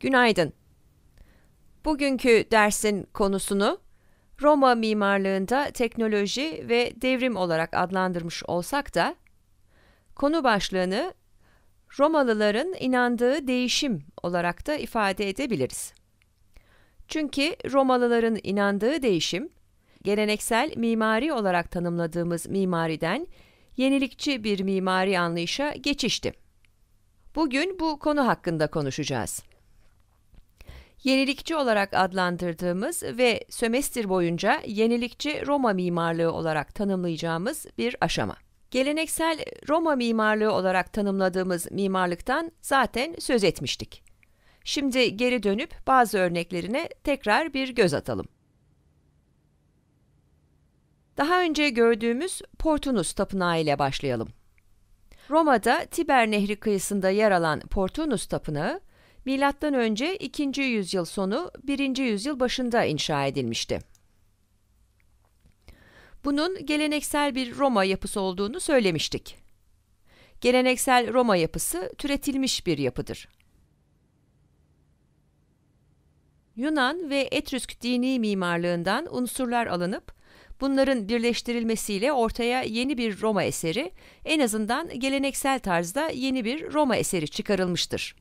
Günaydın. Bugünkü dersin konusunu Roma mimarlığında teknoloji ve devrim olarak adlandırmış olsak da konu başlığını Romalıların inandığı değişim olarak da ifade edebiliriz. Çünkü Romalıların inandığı değişim geleneksel mimari olarak tanımladığımız mimariden yenilikçi bir mimari anlayışa geçişti. Bugün bu konu hakkında konuşacağız yenilikçi olarak adlandırdığımız ve sömestr boyunca yenilikçi Roma mimarlığı olarak tanımlayacağımız bir aşama. Geleneksel Roma mimarlığı olarak tanımladığımız mimarlıktan zaten söz etmiştik. Şimdi geri dönüp bazı örneklerine tekrar bir göz atalım. Daha önce gördüğümüz Portunus Tapınağı ile başlayalım. Roma'da Tiber Nehri kıyısında yer alan Portunus Tapınağı, Milattan önce 2. yüzyıl sonu 1. yüzyıl başında inşa edilmişti. Bunun geleneksel bir Roma yapısı olduğunu söylemiştik. Geleneksel Roma yapısı türetilmiş bir yapıdır. Yunan ve Etrüsk dini mimarlığından unsurlar alınıp bunların birleştirilmesiyle ortaya yeni bir Roma eseri, en azından geleneksel tarzda yeni bir Roma eseri çıkarılmıştır.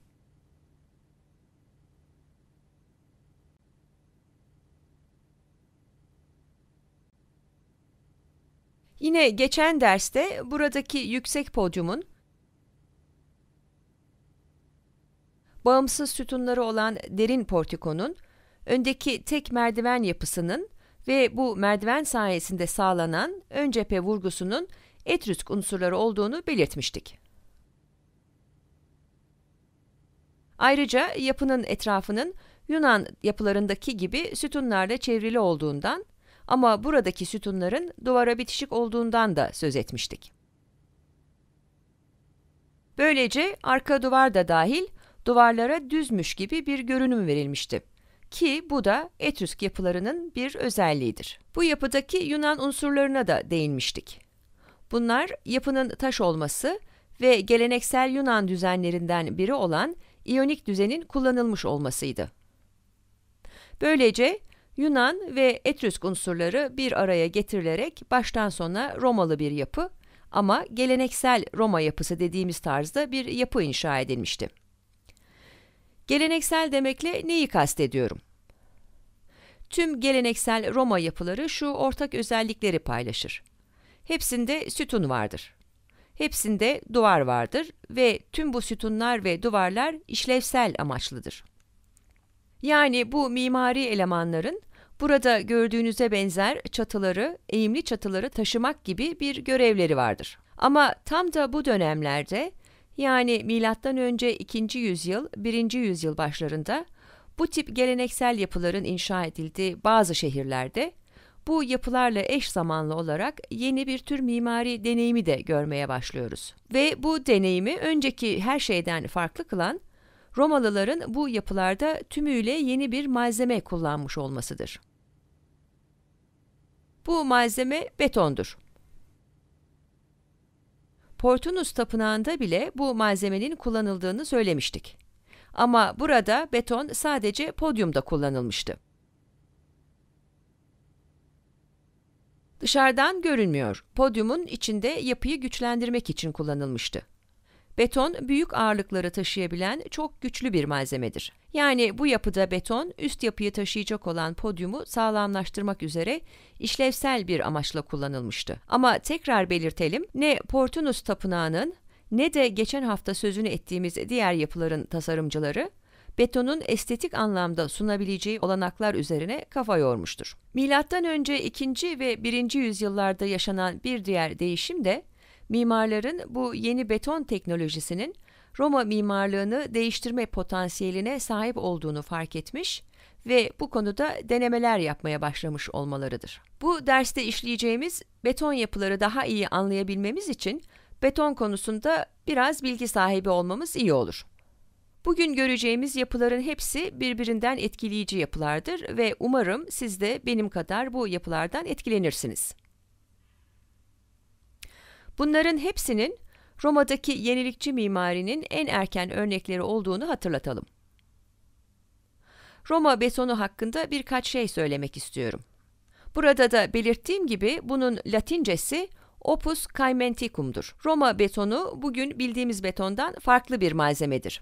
Yine geçen derste buradaki yüksek podyumun bağımsız sütunları olan derin portikonun, öndeki tek merdiven yapısının ve bu merdiven sayesinde sağlanan ön cephe vurgusunun Etrüsk unsurları olduğunu belirtmiştik. Ayrıca yapının etrafının Yunan yapılarındaki gibi sütunlarla çevrili olduğundan ama buradaki sütunların duvara bitişik olduğundan da söz etmiştik. Böylece arka duvar da dahil duvarlara düzmüş gibi bir görünüm verilmişti. Ki bu da Etrusk yapılarının bir özelliğidir. Bu yapıdaki Yunan unsurlarına da değinmiştik. Bunlar yapının taş olması ve geleneksel Yunan düzenlerinden biri olan İyonik düzenin kullanılmış olmasıydı. Böylece Yunan ve Etrusk unsurları bir araya getirilerek baştan sona Romalı bir yapı ama geleneksel Roma yapısı dediğimiz tarzda bir yapı inşa edilmişti. Geleneksel demekle neyi kastediyorum? Tüm geleneksel Roma yapıları şu ortak özellikleri paylaşır. Hepsinde sütun vardır. Hepsinde duvar vardır ve tüm bu sütunlar ve duvarlar işlevsel amaçlıdır. Yani bu mimari elemanların burada gördüğünüze benzer çatıları, eğimli çatıları taşımak gibi bir görevleri vardır. Ama tam da bu dönemlerde yani milattan önce 2. yüzyıl, 1. yüzyıl başlarında bu tip geleneksel yapıların inşa edildiği bazı şehirlerde bu yapılarla eş zamanlı olarak yeni bir tür mimari deneyimi de görmeye başlıyoruz. Ve bu deneyimi önceki her şeyden farklı kılan Romalıların bu yapılarda tümüyle yeni bir malzeme kullanmış olmasıdır. Bu malzeme betondur. Portunus Tapınağı'nda bile bu malzemenin kullanıldığını söylemiştik. Ama burada beton sadece podyumda kullanılmıştı. Dışarıdan görünmüyor, podyumun içinde yapıyı güçlendirmek için kullanılmıştı. Beton büyük ağırlıkları taşıyabilen çok güçlü bir malzemedir. Yani bu yapıda beton üst yapıyı taşıyacak olan podyumu sağlamlaştırmak üzere işlevsel bir amaçla kullanılmıştı. Ama tekrar belirtelim ne Portunus Tapınağı'nın ne de geçen hafta sözünü ettiğimiz diğer yapıların tasarımcıları betonun estetik anlamda sunabileceği olanaklar üzerine kafa yormuştur. Milattan önce 2. ve 1. yüzyıllarda yaşanan bir diğer değişim de mimarların bu yeni beton teknolojisinin Roma mimarlığını değiştirme potansiyeline sahip olduğunu fark etmiş ve bu konuda denemeler yapmaya başlamış olmalarıdır. Bu derste işleyeceğimiz beton yapıları daha iyi anlayabilmemiz için beton konusunda biraz bilgi sahibi olmamız iyi olur. Bugün göreceğimiz yapıların hepsi birbirinden etkileyici yapılardır ve umarım siz de benim kadar bu yapılardan etkilenirsiniz. Bunların hepsinin Roma'daki yenilikçi mimarinin en erken örnekleri olduğunu hatırlatalım. Roma betonu hakkında birkaç şey söylemek istiyorum. Burada da belirttiğim gibi bunun Latincesi opus caementicum'dur. Roma betonu bugün bildiğimiz betondan farklı bir malzemedir.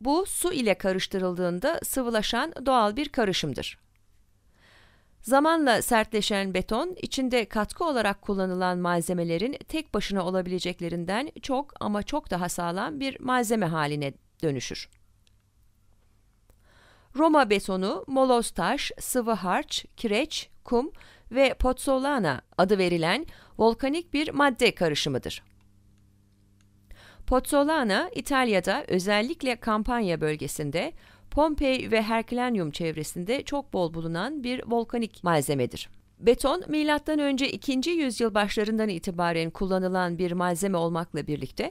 Bu su ile karıştırıldığında sıvılaşan doğal bir karışımdır. Zamanla sertleşen beton, içinde katkı olarak kullanılan malzemelerin tek başına olabileceklerinden çok ama çok daha sağlam bir malzeme haline dönüşür. Roma betonu, moloz taş, sıvı harç, kireç, kum ve pozzolana adı verilen volkanik bir madde karışımıdır. Pozzolana, İtalya'da özellikle Kampanya bölgesinde Pompei ve Herkülenyum çevresinde çok bol bulunan bir volkanik malzemedir. Beton milattan önce 2. yüzyıl başlarından itibaren kullanılan bir malzeme olmakla birlikte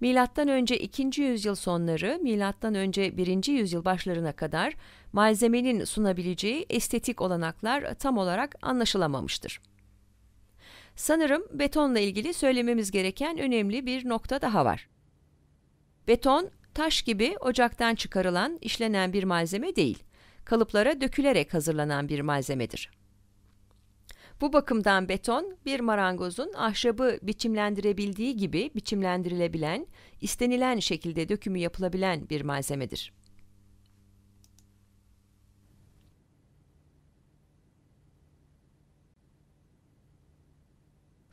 milattan önce 2. yüzyıl sonları milattan önce 1. yüzyıl başlarına kadar malzemenin sunabileceği estetik olanaklar tam olarak anlaşılamamıştır. Sanırım betonla ilgili söylememiz gereken önemli bir nokta daha var. Beton Taş gibi ocaktan çıkarılan, işlenen bir malzeme değil, kalıplara dökülerek hazırlanan bir malzemedir. Bu bakımdan beton, bir marangozun ahşabı biçimlendirebildiği gibi biçimlendirilebilen, istenilen şekilde dökümü yapılabilen bir malzemedir.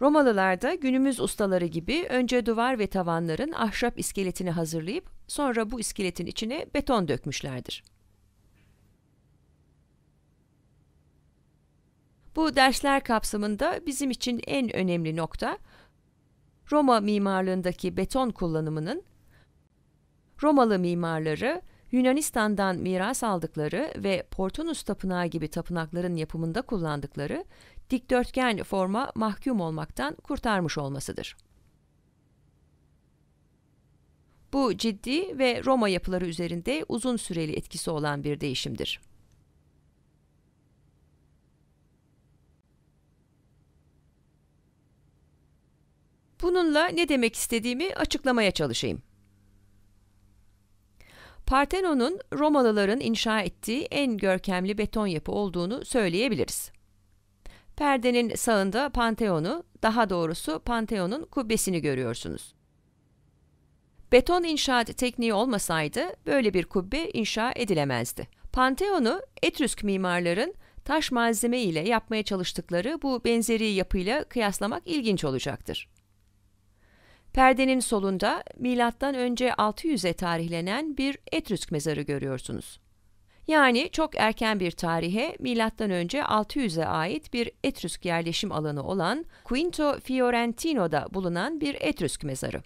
Romalılar da günümüz ustaları gibi önce duvar ve tavanların ahşap iskeletini hazırlayıp sonra bu iskeletin içine beton dökmüşlerdir. Bu dersler kapsamında bizim için en önemli nokta Roma mimarlığındaki beton kullanımının Romalı mimarları Yunanistan'dan miras aldıkları ve Portunus Tapınağı gibi tapınakların yapımında kullandıkları dikdörtgen forma mahkum olmaktan kurtarmış olmasıdır. Bu ciddi ve Roma yapıları üzerinde uzun süreli etkisi olan bir değişimdir. Bununla ne demek istediğimi açıklamaya çalışayım. Partenon'un Romalıların inşa ettiği en görkemli beton yapı olduğunu söyleyebiliriz. Perdenin sağında Panteon'u, daha doğrusu Panteon'un kubbesini görüyorsunuz. Beton inşaat tekniği olmasaydı böyle bir kubbe inşa edilemezdi. Panteon'u Etrüsk mimarların taş malzeme ile yapmaya çalıştıkları bu benzeri yapıyla kıyaslamak ilginç olacaktır. Perdenin solunda M.Ö. 600'e tarihlenen bir Etrüsk mezarı görüyorsunuz. Yani çok erken bir tarihe milattan önce 600'e ait bir Etrusk yerleşim alanı olan Quinto Fiorentino'da bulunan bir Etrusk mezarı.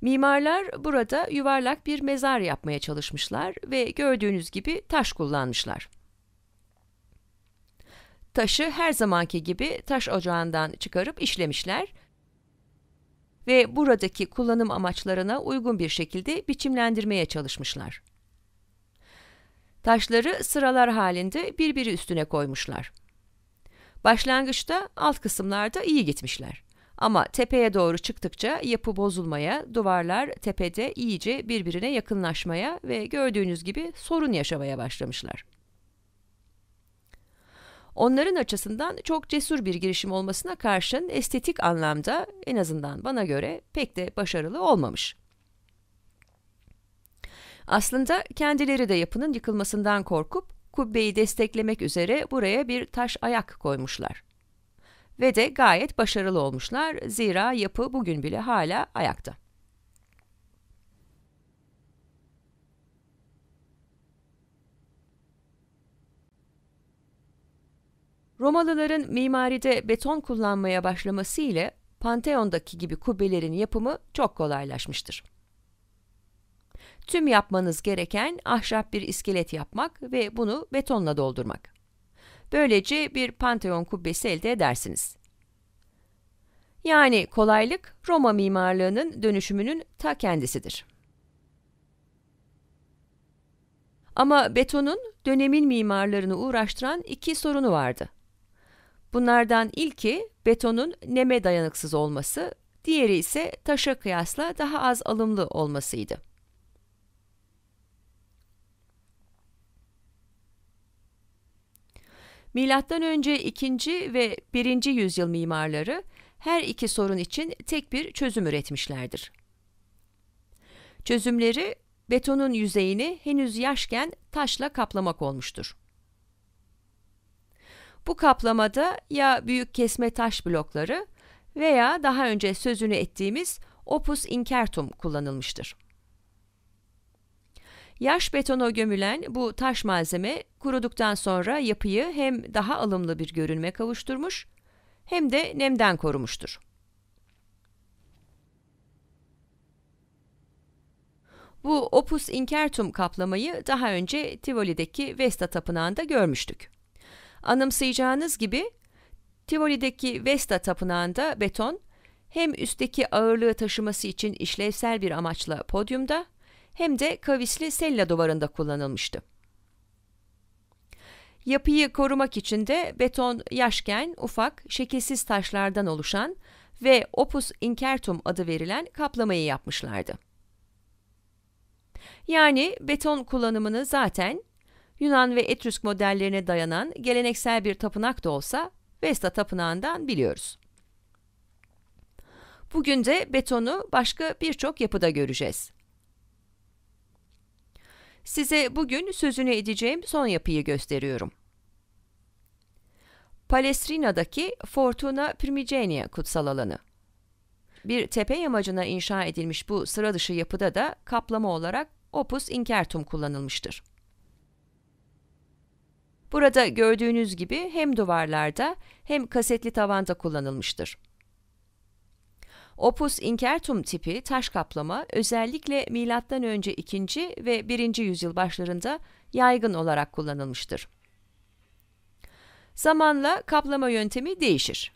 Mimarlar burada yuvarlak bir mezar yapmaya çalışmışlar ve gördüğünüz gibi taş kullanmışlar. Taşı her zamanki gibi taş ocağından çıkarıp işlemişler ve buradaki kullanım amaçlarına uygun bir şekilde biçimlendirmeye çalışmışlar. Taşları sıralar halinde birbiri üstüne koymuşlar. Başlangıçta alt kısımlarda iyi gitmişler. Ama tepeye doğru çıktıkça yapı bozulmaya, duvarlar tepede iyice birbirine yakınlaşmaya ve gördüğünüz gibi sorun yaşamaya başlamışlar. Onların açısından çok cesur bir girişim olmasına karşın estetik anlamda en azından bana göre pek de başarılı olmamış. Aslında kendileri de yapının yıkılmasından korkup kubbeyi desteklemek üzere buraya bir taş ayak koymuşlar. Ve de gayet başarılı olmuşlar zira yapı bugün bile hala ayakta. Romalıların mimaride beton kullanmaya başlaması ile Panteon'daki gibi kubbelerin yapımı çok kolaylaşmıştır. Tüm yapmanız gereken ahşap bir iskelet yapmak ve bunu betonla doldurmak. Böylece bir Pantheon kubbesi elde edersiniz. Yani kolaylık Roma mimarlığının dönüşümünün ta kendisidir. Ama betonun dönemin mimarlarını uğraştıran iki sorunu vardı. Bunlardan ilki betonun neme dayanıksız olması, diğeri ise taşa kıyasla daha az alımlı olmasıydı. Milattan önce 2. ve 1. yüzyıl mimarları her iki sorun için tek bir çözüm üretmişlerdir. Çözümleri betonun yüzeyini henüz yaşken taşla kaplamak olmuştur. Bu kaplamada ya büyük kesme taş blokları veya daha önce sözünü ettiğimiz opus incertum kullanılmıştır. Yaş betona gömülen bu taş malzeme kuruduktan sonra yapıyı hem daha alımlı bir görünme kavuşturmuş hem de nemden korumuştur. Bu opus inkertum kaplamayı daha önce Tivoli'deki Vesta Tapınağı'nda görmüştük. Anımsayacağınız gibi Tivoli'deki Vesta Tapınağı'nda beton hem üstteki ağırlığı taşıması için işlevsel bir amaçla podyumda hem de kavisli sella duvarında kullanılmıştı. Yapıyı korumak için de beton yaşken ufak, şekilsiz taşlardan oluşan ve opus incertum adı verilen kaplamayı yapmışlardı. Yani beton kullanımını zaten Yunan ve Etrusk modellerine dayanan geleneksel bir tapınak da olsa Vesta tapınağından biliyoruz. Bugün de betonu başka birçok yapıda göreceğiz. Size bugün sözünü edeceğim son yapıyı gösteriyorum. Palestrina'daki Fortuna Primigenia kutsal alanı. Bir tepe yamacına inşa edilmiş bu sıra dışı yapıda da kaplama olarak opus incertum kullanılmıştır. Burada gördüğünüz gibi hem duvarlarda hem kasetli tavanda kullanılmıştır. Opus incertum tipi taş kaplama özellikle M.Ö. 2. ve 1. yüzyıl başlarında yaygın olarak kullanılmıştır. Zamanla kaplama yöntemi değişir.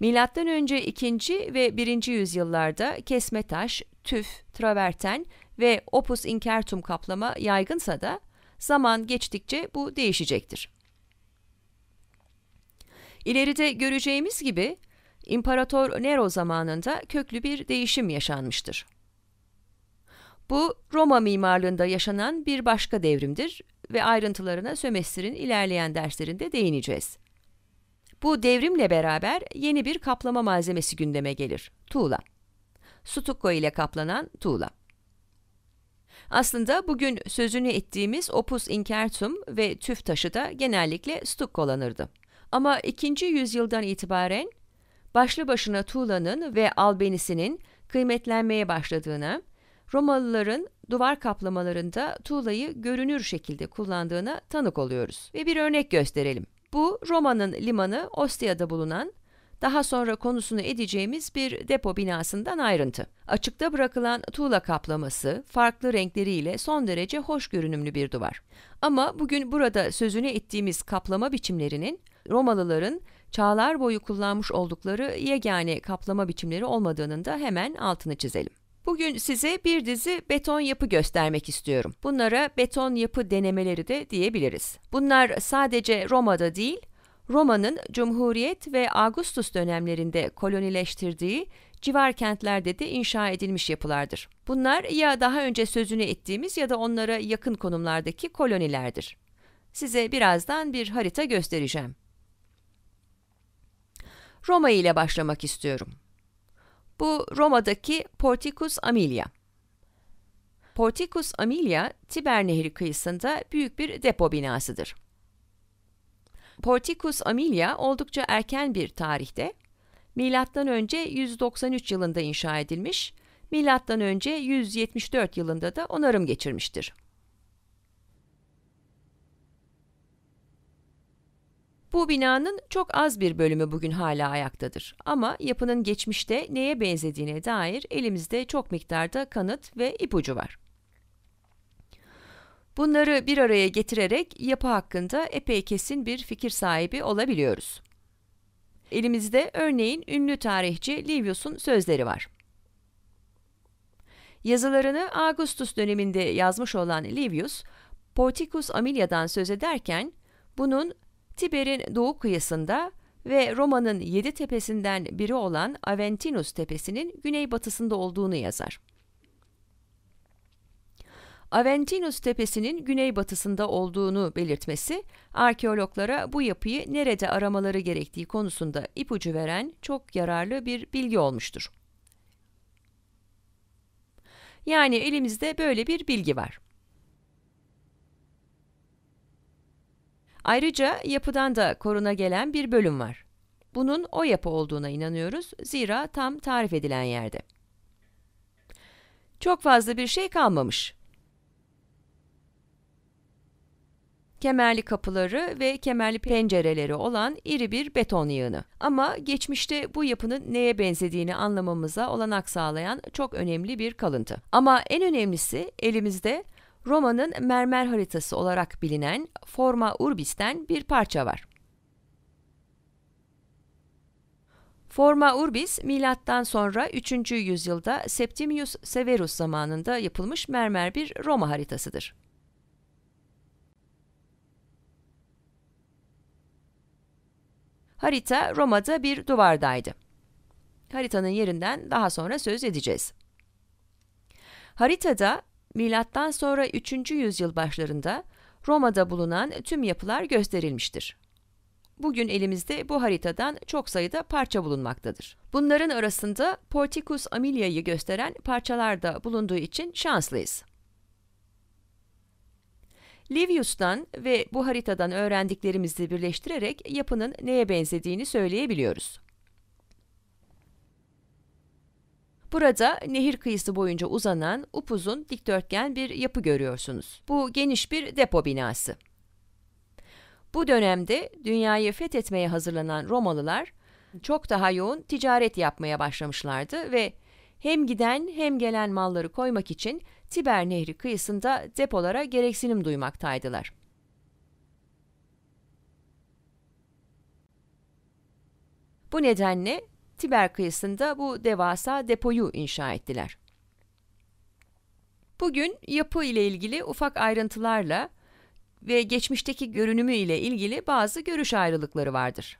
Milattan önce 2. ve 1. yüzyıllarda kesme taş, tüf, traverten ve opus incertum kaplama yaygınsa da zaman geçtikçe bu değişecektir. İleride göreceğimiz gibi İmparator Nero zamanında köklü bir değişim yaşanmıştır. Bu Roma mimarlığında yaşanan bir başka devrimdir ve ayrıntılarına sömestrin ilerleyen derslerinde değineceğiz. Bu devrimle beraber yeni bir kaplama malzemesi gündeme gelir, tuğla. Stucco ile kaplanan tuğla. Aslında bugün sözünü ettiğimiz opus incertum ve tüf taşı da genellikle stuccolanırdı. Ama ikinci yüzyıldan itibaren başlı başına tuğlanın ve albenisinin kıymetlenmeye başladığına, Romalıların duvar kaplamalarında tuğlayı görünür şekilde kullandığına tanık oluyoruz. Ve bir örnek gösterelim. Bu Roma'nın limanı Ostia'da bulunan daha sonra konusunu edeceğimiz bir depo binasından ayrıntı. Açıkta bırakılan tuğla kaplaması farklı renkleriyle son derece hoş görünümlü bir duvar. Ama bugün burada sözünü ettiğimiz kaplama biçimlerinin Romalıların çağlar boyu kullanmış oldukları yegane kaplama biçimleri olmadığının da hemen altını çizelim. Bugün size bir dizi beton yapı göstermek istiyorum. Bunlara beton yapı denemeleri de diyebiliriz. Bunlar sadece Roma'da değil, Roma'nın Cumhuriyet ve Augustus dönemlerinde kolonileştirdiği civar kentlerde de inşa edilmiş yapılardır. Bunlar ya daha önce sözünü ettiğimiz ya da onlara yakın konumlardaki kolonilerdir. Size birazdan bir harita göstereceğim. Roma ile başlamak istiyorum. Bu Roma'daki Porticus Aemilia. Porticus Aemilia, Tiber Nehri kıyısında büyük bir depo binasıdır. Porticus Aemilia oldukça erken bir tarihte, M.Ö. 193 yılında inşa edilmiş, M.Ö. 174 yılında da onarım geçirmiştir. Bu binanın çok az bir bölümü bugün hala ayaktadır ama yapının geçmişte neye benzediğine dair elimizde çok miktarda kanıt ve ipucu var. Bunları bir araya getirerek yapı hakkında epey kesin bir fikir sahibi olabiliyoruz. Elimizde örneğin ünlü tarihçi Livius'un sözleri var. Yazılarını Augustus döneminde yazmış olan Livius, Porticus Amilia'dan söz ederken bunun Tiber'in doğu kıyısında ve Roma'nın yedi tepesinden biri olan Aventinus tepesinin güneybatısında olduğunu yazar. Aventinus tepesinin güneybatısında olduğunu belirtmesi, arkeologlara bu yapıyı nerede aramaları gerektiği konusunda ipucu veren çok yararlı bir bilgi olmuştur. Yani elimizde böyle bir bilgi var. Ayrıca yapıdan da koruna gelen bir bölüm var. Bunun o yapı olduğuna inanıyoruz zira tam tarif edilen yerde. Çok fazla bir şey kalmamış. kemerli kapıları ve kemerli pencereleri olan iri bir beton yığını. Ama geçmişte bu yapının neye benzediğini anlamamıza olanak sağlayan çok önemli bir kalıntı. Ama en önemlisi elimizde Roma'nın mermer haritası olarak bilinen Forma Urbis'ten bir parça var. Forma Urbis, milattan sonra 3. yüzyılda Septimius Severus zamanında yapılmış mermer bir Roma haritasıdır. Harita Roma'da bir duvardaydı. Haritanın yerinden daha sonra söz edeceğiz. Haritada Milattan sonra 3. yüzyıl başlarında Roma'da bulunan tüm yapılar gösterilmiştir. Bugün elimizde bu haritadan çok sayıda parça bulunmaktadır. Bunların arasında Porticus Amelia'yı gösteren parçalar da bulunduğu için şanslıyız. Livius'tan ve bu haritadan öğrendiklerimizi birleştirerek yapının neye benzediğini söyleyebiliyoruz. Burada nehir kıyısı boyunca uzanan upuzun dikdörtgen bir yapı görüyorsunuz. Bu geniş bir depo binası. Bu dönemde dünyayı fethetmeye hazırlanan Romalılar çok daha yoğun ticaret yapmaya başlamışlardı ve hem giden hem gelen malları koymak için Tiber Nehri kıyısında depolara gereksinim duymaktaydılar. Bu nedenle Tiber kıyısında bu devasa depoyu inşa ettiler. Bugün yapı ile ilgili ufak ayrıntılarla ve geçmişteki görünümü ile ilgili bazı görüş ayrılıkları vardır.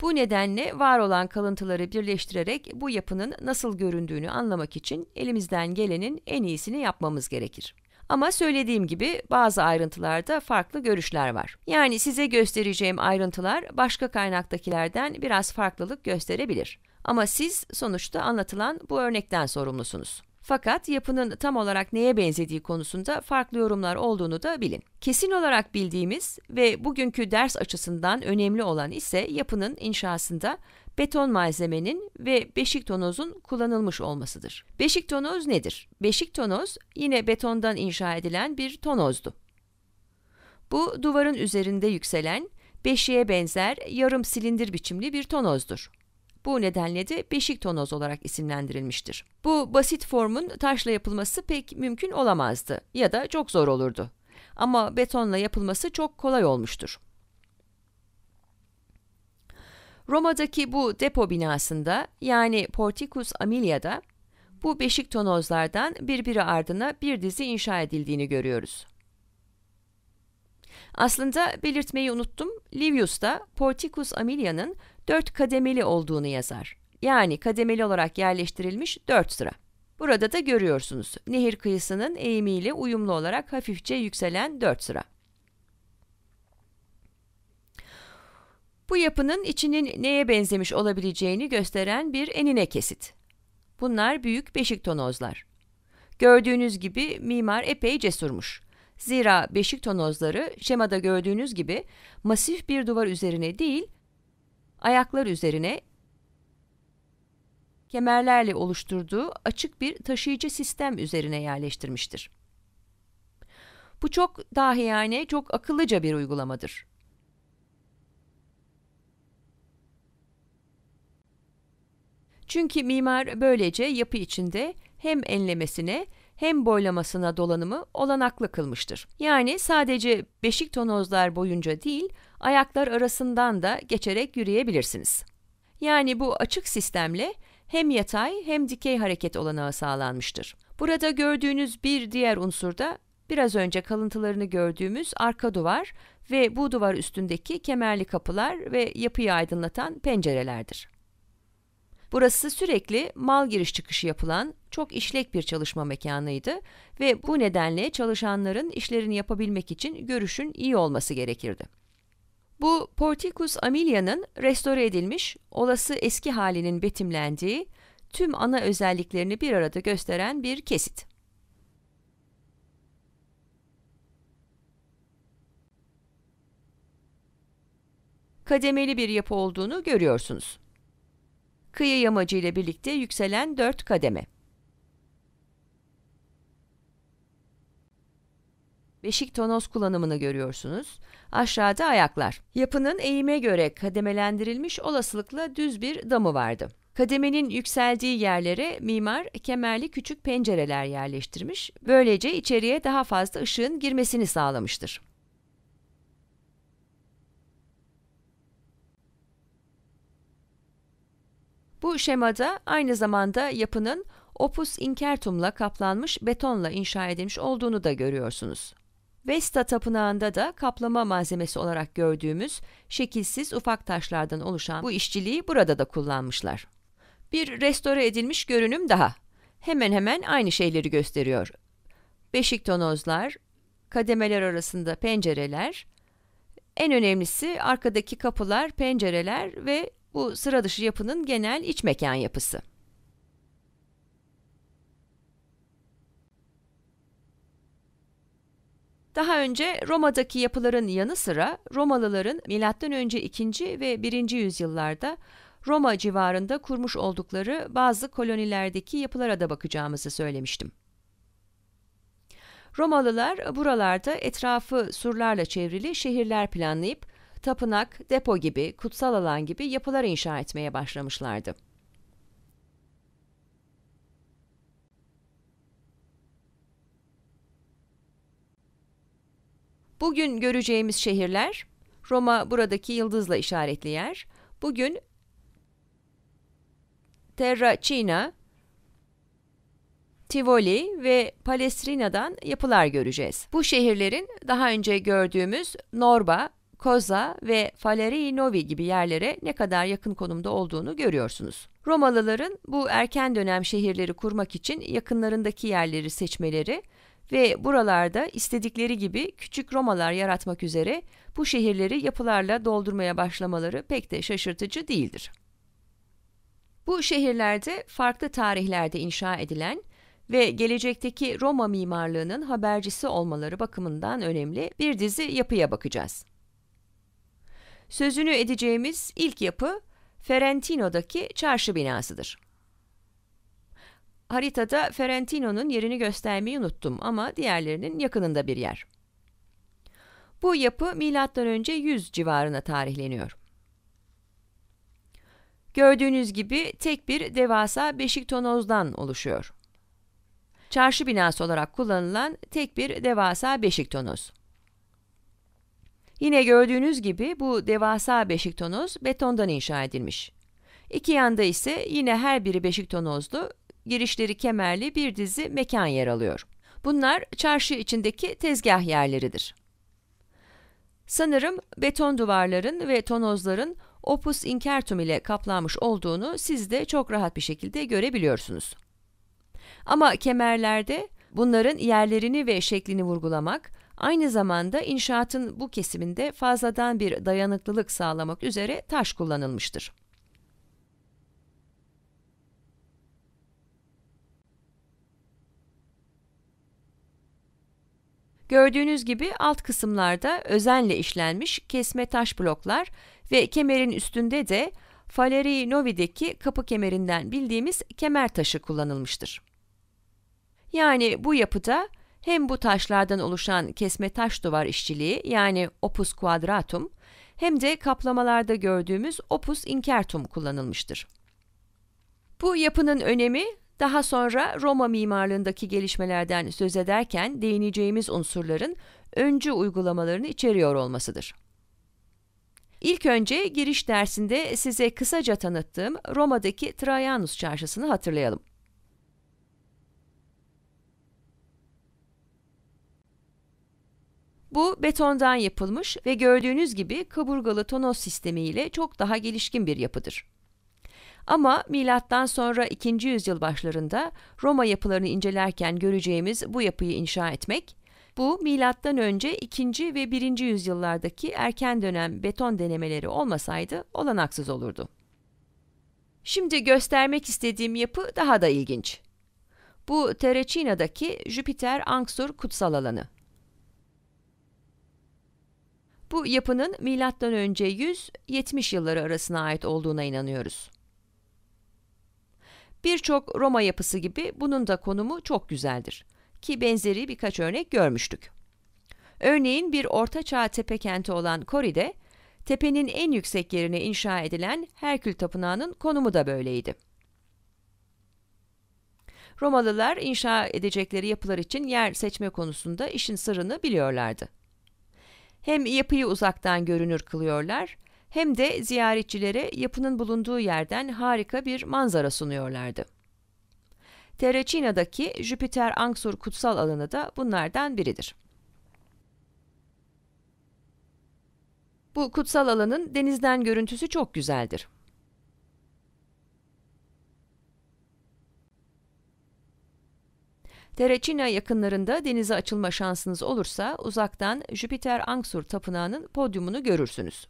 Bu nedenle var olan kalıntıları birleştirerek bu yapının nasıl göründüğünü anlamak için elimizden gelenin en iyisini yapmamız gerekir. Ama söylediğim gibi bazı ayrıntılarda farklı görüşler var. Yani size göstereceğim ayrıntılar başka kaynaktakilerden biraz farklılık gösterebilir. Ama siz sonuçta anlatılan bu örnekten sorumlusunuz. Fakat yapının tam olarak neye benzediği konusunda farklı yorumlar olduğunu da bilin. Kesin olarak bildiğimiz ve bugünkü ders açısından önemli olan ise yapının inşasında beton malzemenin ve beşik tonozun kullanılmış olmasıdır. Beşik tonoz nedir? Beşik tonoz yine betondan inşa edilen bir tonozdu. Bu duvarın üzerinde yükselen, beşiğe benzer yarım silindir biçimli bir tonozdur. Bu nedenle de beşik tonoz olarak isimlendirilmiştir. Bu basit formun taşla yapılması pek mümkün olamazdı ya da çok zor olurdu. Ama betonla yapılması çok kolay olmuştur. Roma'daki bu depo binasında yani Porticus Amelia'da bu beşik tonozlardan birbiri ardına bir dizi inşa edildiğini görüyoruz. Aslında belirtmeyi unuttum, Livius da Porticus Amelia'nın dört kademeli olduğunu yazar. Yani kademeli olarak yerleştirilmiş dört sıra. Burada da görüyorsunuz, nehir kıyısının eğimiyle uyumlu olarak hafifçe yükselen dört sıra. Bu yapının içinin neye benzemiş olabileceğini gösteren bir enine kesit. Bunlar büyük beşik tonozlar. Gördüğünüz gibi mimar epey cesurmuş. Zira beşik tonozları şemada gördüğünüz gibi masif bir duvar üzerine değil, ayaklar üzerine kemerlerle oluşturduğu açık bir taşıyıcı sistem üzerine yerleştirmiştir. Bu çok dahiyane, çok akıllıca bir uygulamadır. Çünkü mimar böylece yapı içinde hem enlemesine hem boylamasına dolanımı olanaklı kılmıştır. Yani sadece beşik tonozlar boyunca değil, ayaklar arasından da geçerek yürüyebilirsiniz. Yani bu açık sistemle hem yatay hem dikey hareket olanağı sağlanmıştır. Burada gördüğünüz bir diğer unsur da biraz önce kalıntılarını gördüğümüz arka duvar ve bu duvar üstündeki kemerli kapılar ve yapıyı aydınlatan pencerelerdir. Burası sürekli mal giriş çıkışı yapılan çok işlek bir çalışma mekanıydı ve bu nedenle çalışanların işlerini yapabilmek için görüşün iyi olması gerekirdi. Bu Porticus Amelia'nın restore edilmiş, olası eski halinin betimlendiği, tüm ana özelliklerini bir arada gösteren bir kesit. Kademeli bir yapı olduğunu görüyorsunuz kıyı yamacı ile birlikte yükselen 4 kademe. Beşik tonoz kullanımını görüyorsunuz. Aşağıda ayaklar. Yapının eğime göre kademelendirilmiş olasılıkla düz bir damı vardı. Kademenin yükseldiği yerlere mimar kemerli küçük pencereler yerleştirmiş, böylece içeriye daha fazla ışığın girmesini sağlamıştır. Bu şemada aynı zamanda yapının opus incertumla kaplanmış betonla inşa edilmiş olduğunu da görüyorsunuz. Vesta Tapınağı'nda da kaplama malzemesi olarak gördüğümüz şekilsiz ufak taşlardan oluşan bu işçiliği burada da kullanmışlar. Bir restore edilmiş görünüm daha. Hemen hemen aynı şeyleri gösteriyor. Beşik tonozlar, kademeler arasında pencereler, en önemlisi arkadaki kapılar, pencereler ve bu sıra dışı yapının genel iç mekan yapısı. Daha önce Roma'daki yapıların yanı sıra Romalıların M.Ö. 2. ve 1. yüzyıllarda Roma civarında kurmuş oldukları bazı kolonilerdeki yapılara da bakacağımızı söylemiştim. Romalılar buralarda etrafı surlarla çevrili şehirler planlayıp tapınak, depo gibi, kutsal alan gibi yapılar inşa etmeye başlamışlardı. Bugün göreceğimiz şehirler, Roma buradaki yıldızla işaretli yer. Bugün Terra Cina, Tivoli ve Palestrina'dan yapılar göreceğiz. Bu şehirlerin daha önce gördüğümüz Norba, Koza ve Falerii Novi gibi yerlere ne kadar yakın konumda olduğunu görüyorsunuz. Romalıların bu erken dönem şehirleri kurmak için yakınlarındaki yerleri seçmeleri ve buralarda istedikleri gibi küçük Romalar yaratmak üzere bu şehirleri yapılarla doldurmaya başlamaları pek de şaşırtıcı değildir. Bu şehirlerde farklı tarihlerde inşa edilen ve gelecekteki Roma mimarlığının habercisi olmaları bakımından önemli bir dizi yapıya bakacağız. Sözünü edeceğimiz ilk yapı Ferentino'daki çarşı binasıdır. Haritada Ferentino'nun yerini göstermeyi unuttum ama diğerlerinin yakınında bir yer. Bu yapı M.Ö. 100 civarına tarihleniyor. Gördüğünüz gibi tek bir devasa beşik tonozdan oluşuyor. Çarşı binası olarak kullanılan tek bir devasa beşik tonoz. Yine gördüğünüz gibi bu devasa beşik tonoz betondan inşa edilmiş. İki yanda ise yine her biri beşik tonozlu girişleri kemerli bir dizi mekan yer alıyor. Bunlar çarşı içindeki tezgah yerleridir. Sanırım beton duvarların ve tonozların opus incertum ile kaplanmış olduğunu siz de çok rahat bir şekilde görebiliyorsunuz. Ama kemerlerde bunların yerlerini ve şeklini vurgulamak, Aynı zamanda inşaatın bu kesiminde fazladan bir dayanıklılık sağlamak üzere taş kullanılmıştır. Gördüğünüz gibi alt kısımlarda özenle işlenmiş kesme taş bloklar ve kemerin üstünde de Faleri Novi'deki kapı kemerinden bildiğimiz kemer taşı kullanılmıştır. Yani bu yapıda hem bu taşlardan oluşan kesme taş duvar işçiliği yani opus quadratum hem de kaplamalarda gördüğümüz opus incertum kullanılmıştır. Bu yapının önemi daha sonra Roma mimarlığındaki gelişmelerden söz ederken değineceğimiz unsurların öncü uygulamalarını içeriyor olmasıdır. İlk önce giriş dersinde size kısaca tanıttığım Roma'daki Trajanus çarşısını hatırlayalım. Bu betondan yapılmış ve gördüğünüz gibi kaburgalı tonos sistemi ile çok daha gelişkin bir yapıdır. Ama milattan sonra 2. yüzyıl başlarında Roma yapılarını incelerken göreceğimiz bu yapıyı inşa etmek, bu milattan önce 2. ve 1. yüzyıllardaki erken dönem beton denemeleri olmasaydı olanaksız olurdu. Şimdi göstermek istediğim yapı daha da ilginç. Bu Terecina'daki Jüpiter Anksur kutsal alanı. Bu yapının M.Ö. 170 yılları arasına ait olduğuna inanıyoruz. Birçok Roma yapısı gibi bunun da konumu çok güzeldir ki benzeri birkaç örnek görmüştük. Örneğin bir ortaçağ tepe kenti olan Kori'de tepenin en yüksek yerine inşa edilen Herkül Tapınağı'nın konumu da böyleydi. Romalılar inşa edecekleri yapılar için yer seçme konusunda işin sırrını biliyorlardı hem yapıyı uzaktan görünür kılıyorlar hem de ziyaretçilere yapının bulunduğu yerden harika bir manzara sunuyorlardı. Terracina'daki Jüpiter Angsur kutsal alanı da bunlardan biridir. Bu kutsal alanın denizden görüntüsü çok güzeldir. Terracina yakınlarında denize açılma şansınız olursa uzaktan Jüpiter Angsur Tapınağı'nın podyumunu görürsünüz.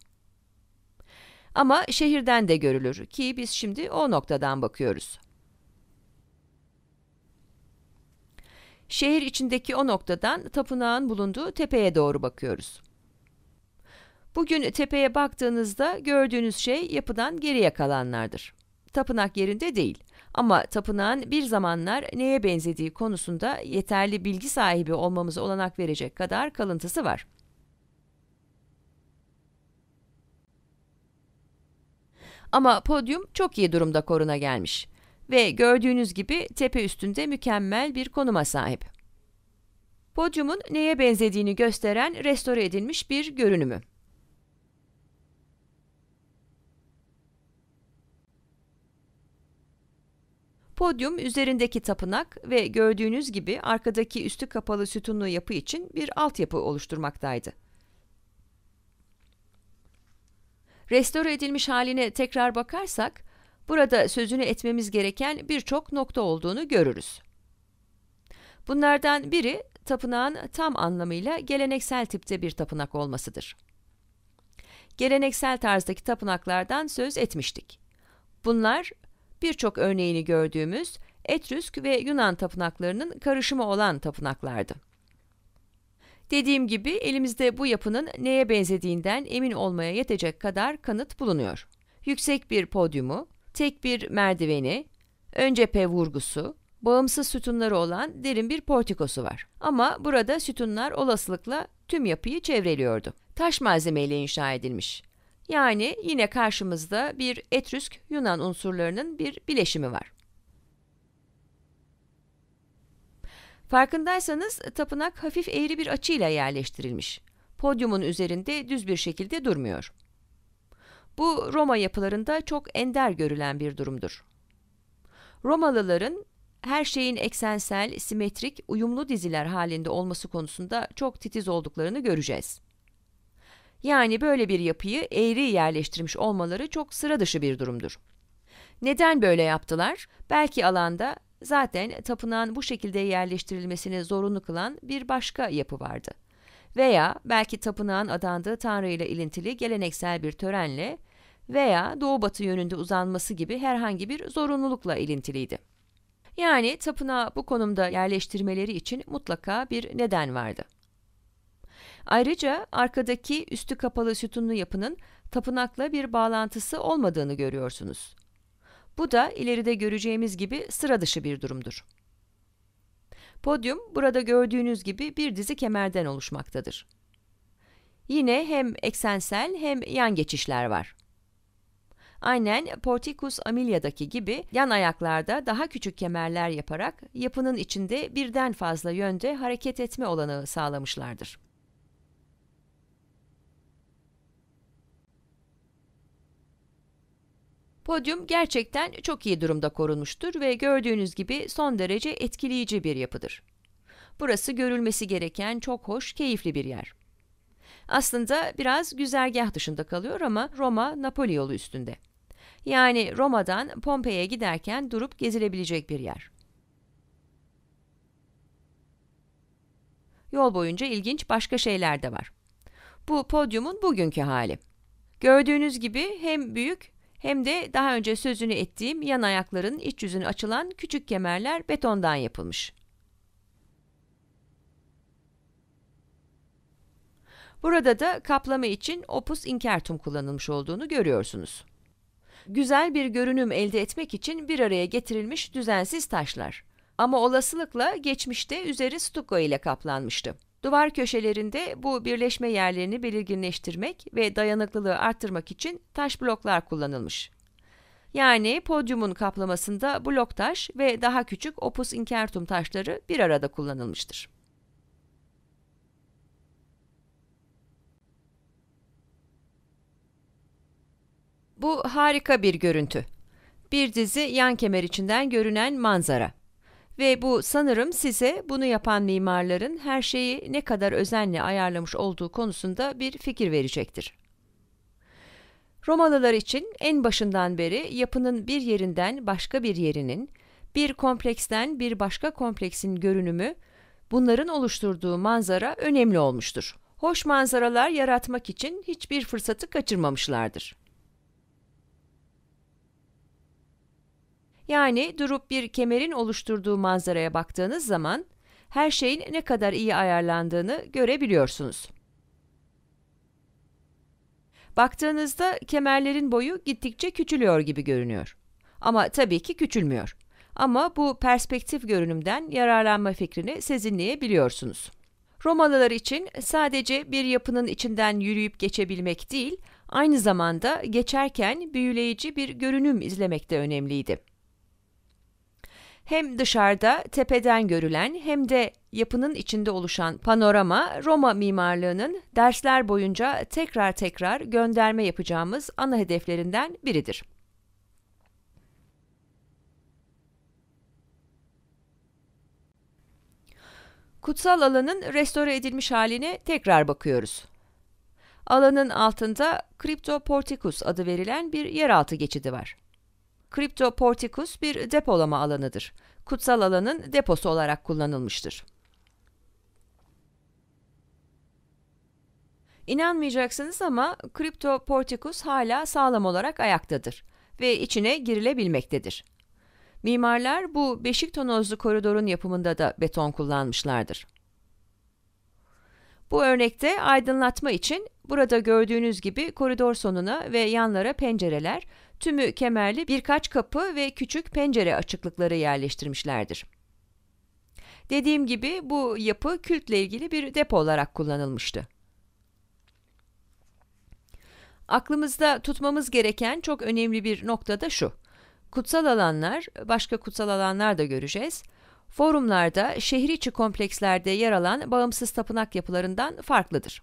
Ama şehirden de görülür ki biz şimdi o noktadan bakıyoruz. Şehir içindeki o noktadan tapınağın bulunduğu tepeye doğru bakıyoruz. Bugün tepeye baktığınızda gördüğünüz şey yapıdan geriye kalanlardır tapınak yerinde değil. Ama tapınağın bir zamanlar neye benzediği konusunda yeterli bilgi sahibi olmamızı olanak verecek kadar kalıntısı var. Ama podyum çok iyi durumda koruna gelmiş ve gördüğünüz gibi tepe üstünde mükemmel bir konuma sahip. Podyumun neye benzediğini gösteren restore edilmiş bir görünümü. Podyum üzerindeki tapınak ve gördüğünüz gibi arkadaki üstü kapalı sütunlu yapı için bir altyapı oluşturmaktaydı. Restore edilmiş haline tekrar bakarsak, burada sözünü etmemiz gereken birçok nokta olduğunu görürüz. Bunlardan biri tapınağın tam anlamıyla geleneksel tipte bir tapınak olmasıdır. Geleneksel tarzdaki tapınaklardan söz etmiştik. Bunlar birçok örneğini gördüğümüz Etrüsk ve Yunan tapınaklarının karışımı olan tapınaklardı. Dediğim gibi elimizde bu yapının neye benzediğinden emin olmaya yetecek kadar kanıt bulunuyor. Yüksek bir podyumu, tek bir merdiveni, ön cephe vurgusu, bağımsız sütunları olan derin bir portikosu var. Ama burada sütunlar olasılıkla tüm yapıyı çevreliyordu. Taş malzemeyle inşa edilmiş. Yani yine karşımızda bir Etrüsk Yunan unsurlarının bir bileşimi var. Farkındaysanız tapınak hafif eğri bir açıyla yerleştirilmiş. Podyumun üzerinde düz bir şekilde durmuyor. Bu Roma yapılarında çok ender görülen bir durumdur. Romalıların her şeyin eksensel, simetrik, uyumlu diziler halinde olması konusunda çok titiz olduklarını göreceğiz. Yani böyle bir yapıyı eğri yerleştirmiş olmaları çok sıra dışı bir durumdur. Neden böyle yaptılar? Belki alanda zaten tapınağın bu şekilde yerleştirilmesini zorunlu kılan bir başka yapı vardı. Veya belki tapınağın adandığı tanrı ile ilintili geleneksel bir törenle veya doğu-batı yönünde uzanması gibi herhangi bir zorunlulukla ilintiliydi. Yani tapınağı bu konumda yerleştirmeleri için mutlaka bir neden vardı. Ayrıca arkadaki üstü kapalı sütunlu yapının tapınakla bir bağlantısı olmadığını görüyorsunuz. Bu da ileride göreceğimiz gibi sıra dışı bir durumdur. Podyum burada gördüğünüz gibi bir dizi kemerden oluşmaktadır. Yine hem eksensel hem yan geçişler var. Aynen Porticus amelia'daki gibi yan ayaklarda daha küçük kemerler yaparak yapının içinde birden fazla yönde hareket etme olanağı sağlamışlardır. Podyum gerçekten çok iyi durumda korunmuştur ve gördüğünüz gibi son derece etkileyici bir yapıdır. Burası görülmesi gereken çok hoş, keyifli bir yer. Aslında biraz güzergah dışında kalıyor ama Roma-Napoli yolu üstünde. Yani Roma'dan Pompei'ye giderken durup gezilebilecek bir yer. Yol boyunca ilginç başka şeyler de var. Bu podyumun bugünkü hali. Gördüğünüz gibi hem büyük hem de daha önce sözünü ettiğim yan ayakların iç yüzünü açılan küçük kemerler betondan yapılmış. Burada da kaplama için opus incertum kullanılmış olduğunu görüyorsunuz. Güzel bir görünüm elde etmek için bir araya getirilmiş düzensiz taşlar. Ama olasılıkla geçmişte üzeri stuko ile kaplanmıştı. Duvar köşelerinde bu birleşme yerlerini belirginleştirmek ve dayanıklılığı arttırmak için taş bloklar kullanılmış. Yani podyumun kaplamasında blok taş ve daha küçük opus incertum taşları bir arada kullanılmıştır. Bu harika bir görüntü. Bir dizi yan kemer içinden görünen manzara. Ve bu sanırım size bunu yapan mimarların her şeyi ne kadar özenle ayarlamış olduğu konusunda bir fikir verecektir. Romalılar için en başından beri yapının bir yerinden başka bir yerinin, bir kompleksten bir başka kompleksin görünümü, bunların oluşturduğu manzara önemli olmuştur. Hoş manzaralar yaratmak için hiçbir fırsatı kaçırmamışlardır. Yani durup bir kemerin oluşturduğu manzaraya baktığınız zaman her şeyin ne kadar iyi ayarlandığını görebiliyorsunuz. Baktığınızda kemerlerin boyu gittikçe küçülüyor gibi görünüyor. Ama tabii ki küçülmüyor. Ama bu perspektif görünümden yararlanma fikrini sezinleyebiliyorsunuz. Romalılar için sadece bir yapının içinden yürüyüp geçebilmek değil, aynı zamanda geçerken büyüleyici bir görünüm izlemek de önemliydi. Hem dışarıda tepeden görülen hem de yapının içinde oluşan panorama Roma mimarlığının dersler boyunca tekrar tekrar gönderme yapacağımız ana hedeflerinden biridir. Kutsal alanın restore edilmiş haline tekrar bakıyoruz. Alanın altında Cryptoporticus adı verilen bir yeraltı geçidi var. Kriptoportikus bir depolama alanıdır. Kutsal alanın deposu olarak kullanılmıştır. İnanmayacaksınız ama Kriptoportikus hala sağlam olarak ayaktadır ve içine girilebilmektedir. Mimarlar bu beşik tonozlu koridorun yapımında da beton kullanmışlardır. Bu örnekte aydınlatma için burada gördüğünüz gibi koridor sonuna ve yanlara pencereler tümü kemerli birkaç kapı ve küçük pencere açıklıkları yerleştirmişlerdir. Dediğim gibi bu yapı kültle ilgili bir depo olarak kullanılmıştı. Aklımızda tutmamız gereken çok önemli bir nokta da şu. Kutsal alanlar, başka kutsal alanlar da göreceğiz. Forumlarda şehir içi komplekslerde yer alan bağımsız tapınak yapılarından farklıdır.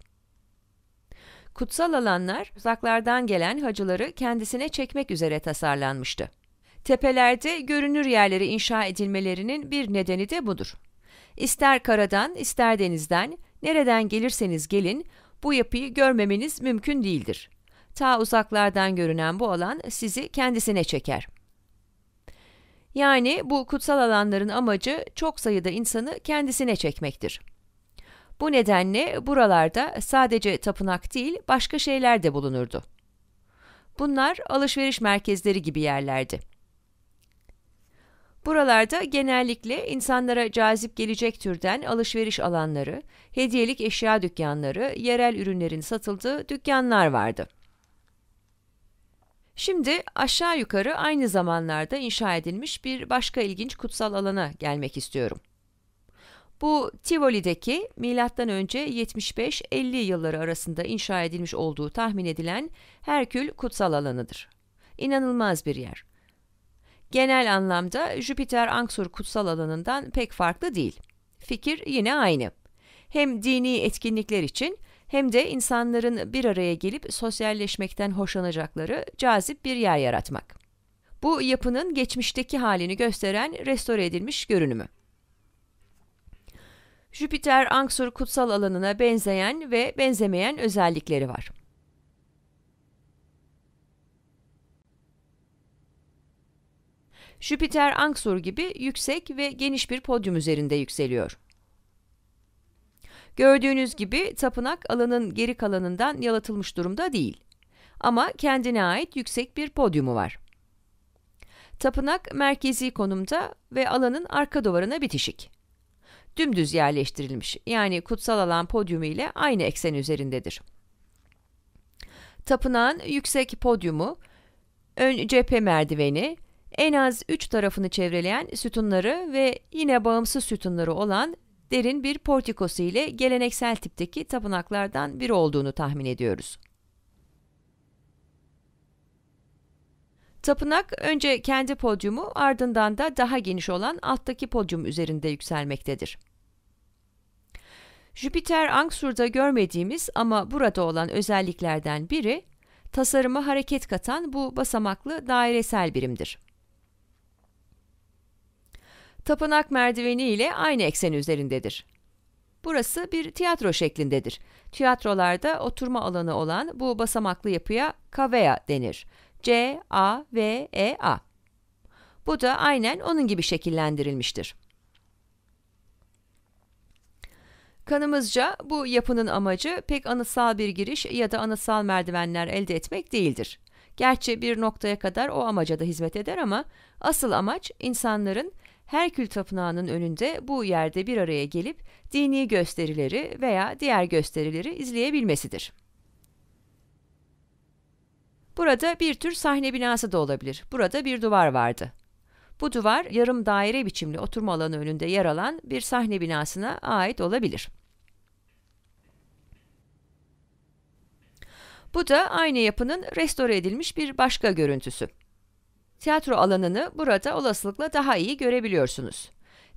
Kutsal alanlar uzaklardan gelen hacıları kendisine çekmek üzere tasarlanmıştı. Tepelerde görünür yerleri inşa edilmelerinin bir nedeni de budur. İster karadan, ister denizden, nereden gelirseniz gelin bu yapıyı görmemeniz mümkün değildir. Ta uzaklardan görünen bu alan sizi kendisine çeker. Yani bu kutsal alanların amacı çok sayıda insanı kendisine çekmektir. Bu nedenle buralarda sadece tapınak değil başka şeyler de bulunurdu. Bunlar alışveriş merkezleri gibi yerlerdi. Buralarda genellikle insanlara cazip gelecek türden alışveriş alanları, hediyelik eşya dükkanları, yerel ürünlerin satıldığı dükkanlar vardı. Şimdi aşağı yukarı aynı zamanlarda inşa edilmiş bir başka ilginç kutsal alana gelmek istiyorum. Bu Tivoli'deki M.Ö. 75-50 yılları arasında inşa edilmiş olduğu tahmin edilen Herkül kutsal alanıdır. İnanılmaz bir yer. Genel anlamda Jüpiter Anksur kutsal alanından pek farklı değil. Fikir yine aynı. Hem dini etkinlikler için hem de insanların bir araya gelip sosyalleşmekten hoşlanacakları cazip bir yer yaratmak. Bu yapının geçmişteki halini gösteren restore edilmiş görünümü. Jüpiter Anksur kutsal alanına benzeyen ve benzemeyen özellikleri var. Jüpiter Anksur gibi yüksek ve geniş bir podyum üzerinde yükseliyor. Gördüğünüz gibi tapınak alanın geri kalanından yalatılmış durumda değil. Ama kendine ait yüksek bir podyumu var. Tapınak merkezi konumda ve alanın arka duvarına bitişik dümdüz yerleştirilmiş yani kutsal alan podyumu ile aynı eksen üzerindedir. Tapınağın yüksek podyumu, ön cephe merdiveni, en az üç tarafını çevreleyen sütunları ve yine bağımsız sütunları olan derin bir portikosu ile geleneksel tipteki tapınaklardan biri olduğunu tahmin ediyoruz. Tapınak önce kendi podyumu ardından da daha geniş olan alttaki podyum üzerinde yükselmektedir. Jüpiter Angsur'da görmediğimiz ama burada olan özelliklerden biri, tasarıma hareket katan bu basamaklı dairesel birimdir. Tapınak merdiveni ile aynı eksen üzerindedir. Burası bir tiyatro şeklindedir. Tiyatrolarda oturma alanı olan bu basamaklı yapıya kavea denir. C, A, V, E, A. Bu da aynen onun gibi şekillendirilmiştir. Kanımızca bu yapının amacı pek anıtsal bir giriş ya da anıtsal merdivenler elde etmek değildir. Gerçi bir noktaya kadar o amaca da hizmet eder ama asıl amaç insanların Herkül Tapınağı'nın önünde bu yerde bir araya gelip dini gösterileri veya diğer gösterileri izleyebilmesidir. Burada bir tür sahne binası da olabilir. Burada bir duvar vardı. Bu duvar yarım daire biçimli oturma alanı önünde yer alan bir sahne binasına ait olabilir. Bu da aynı yapının restore edilmiş bir başka görüntüsü. Tiyatro alanını burada olasılıkla daha iyi görebiliyorsunuz.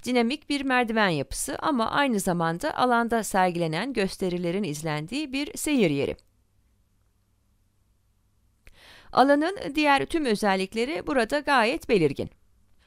Dinamik bir merdiven yapısı ama aynı zamanda alanda sergilenen gösterilerin izlendiği bir seyir yeri. Alanın diğer tüm özellikleri burada gayet belirgin.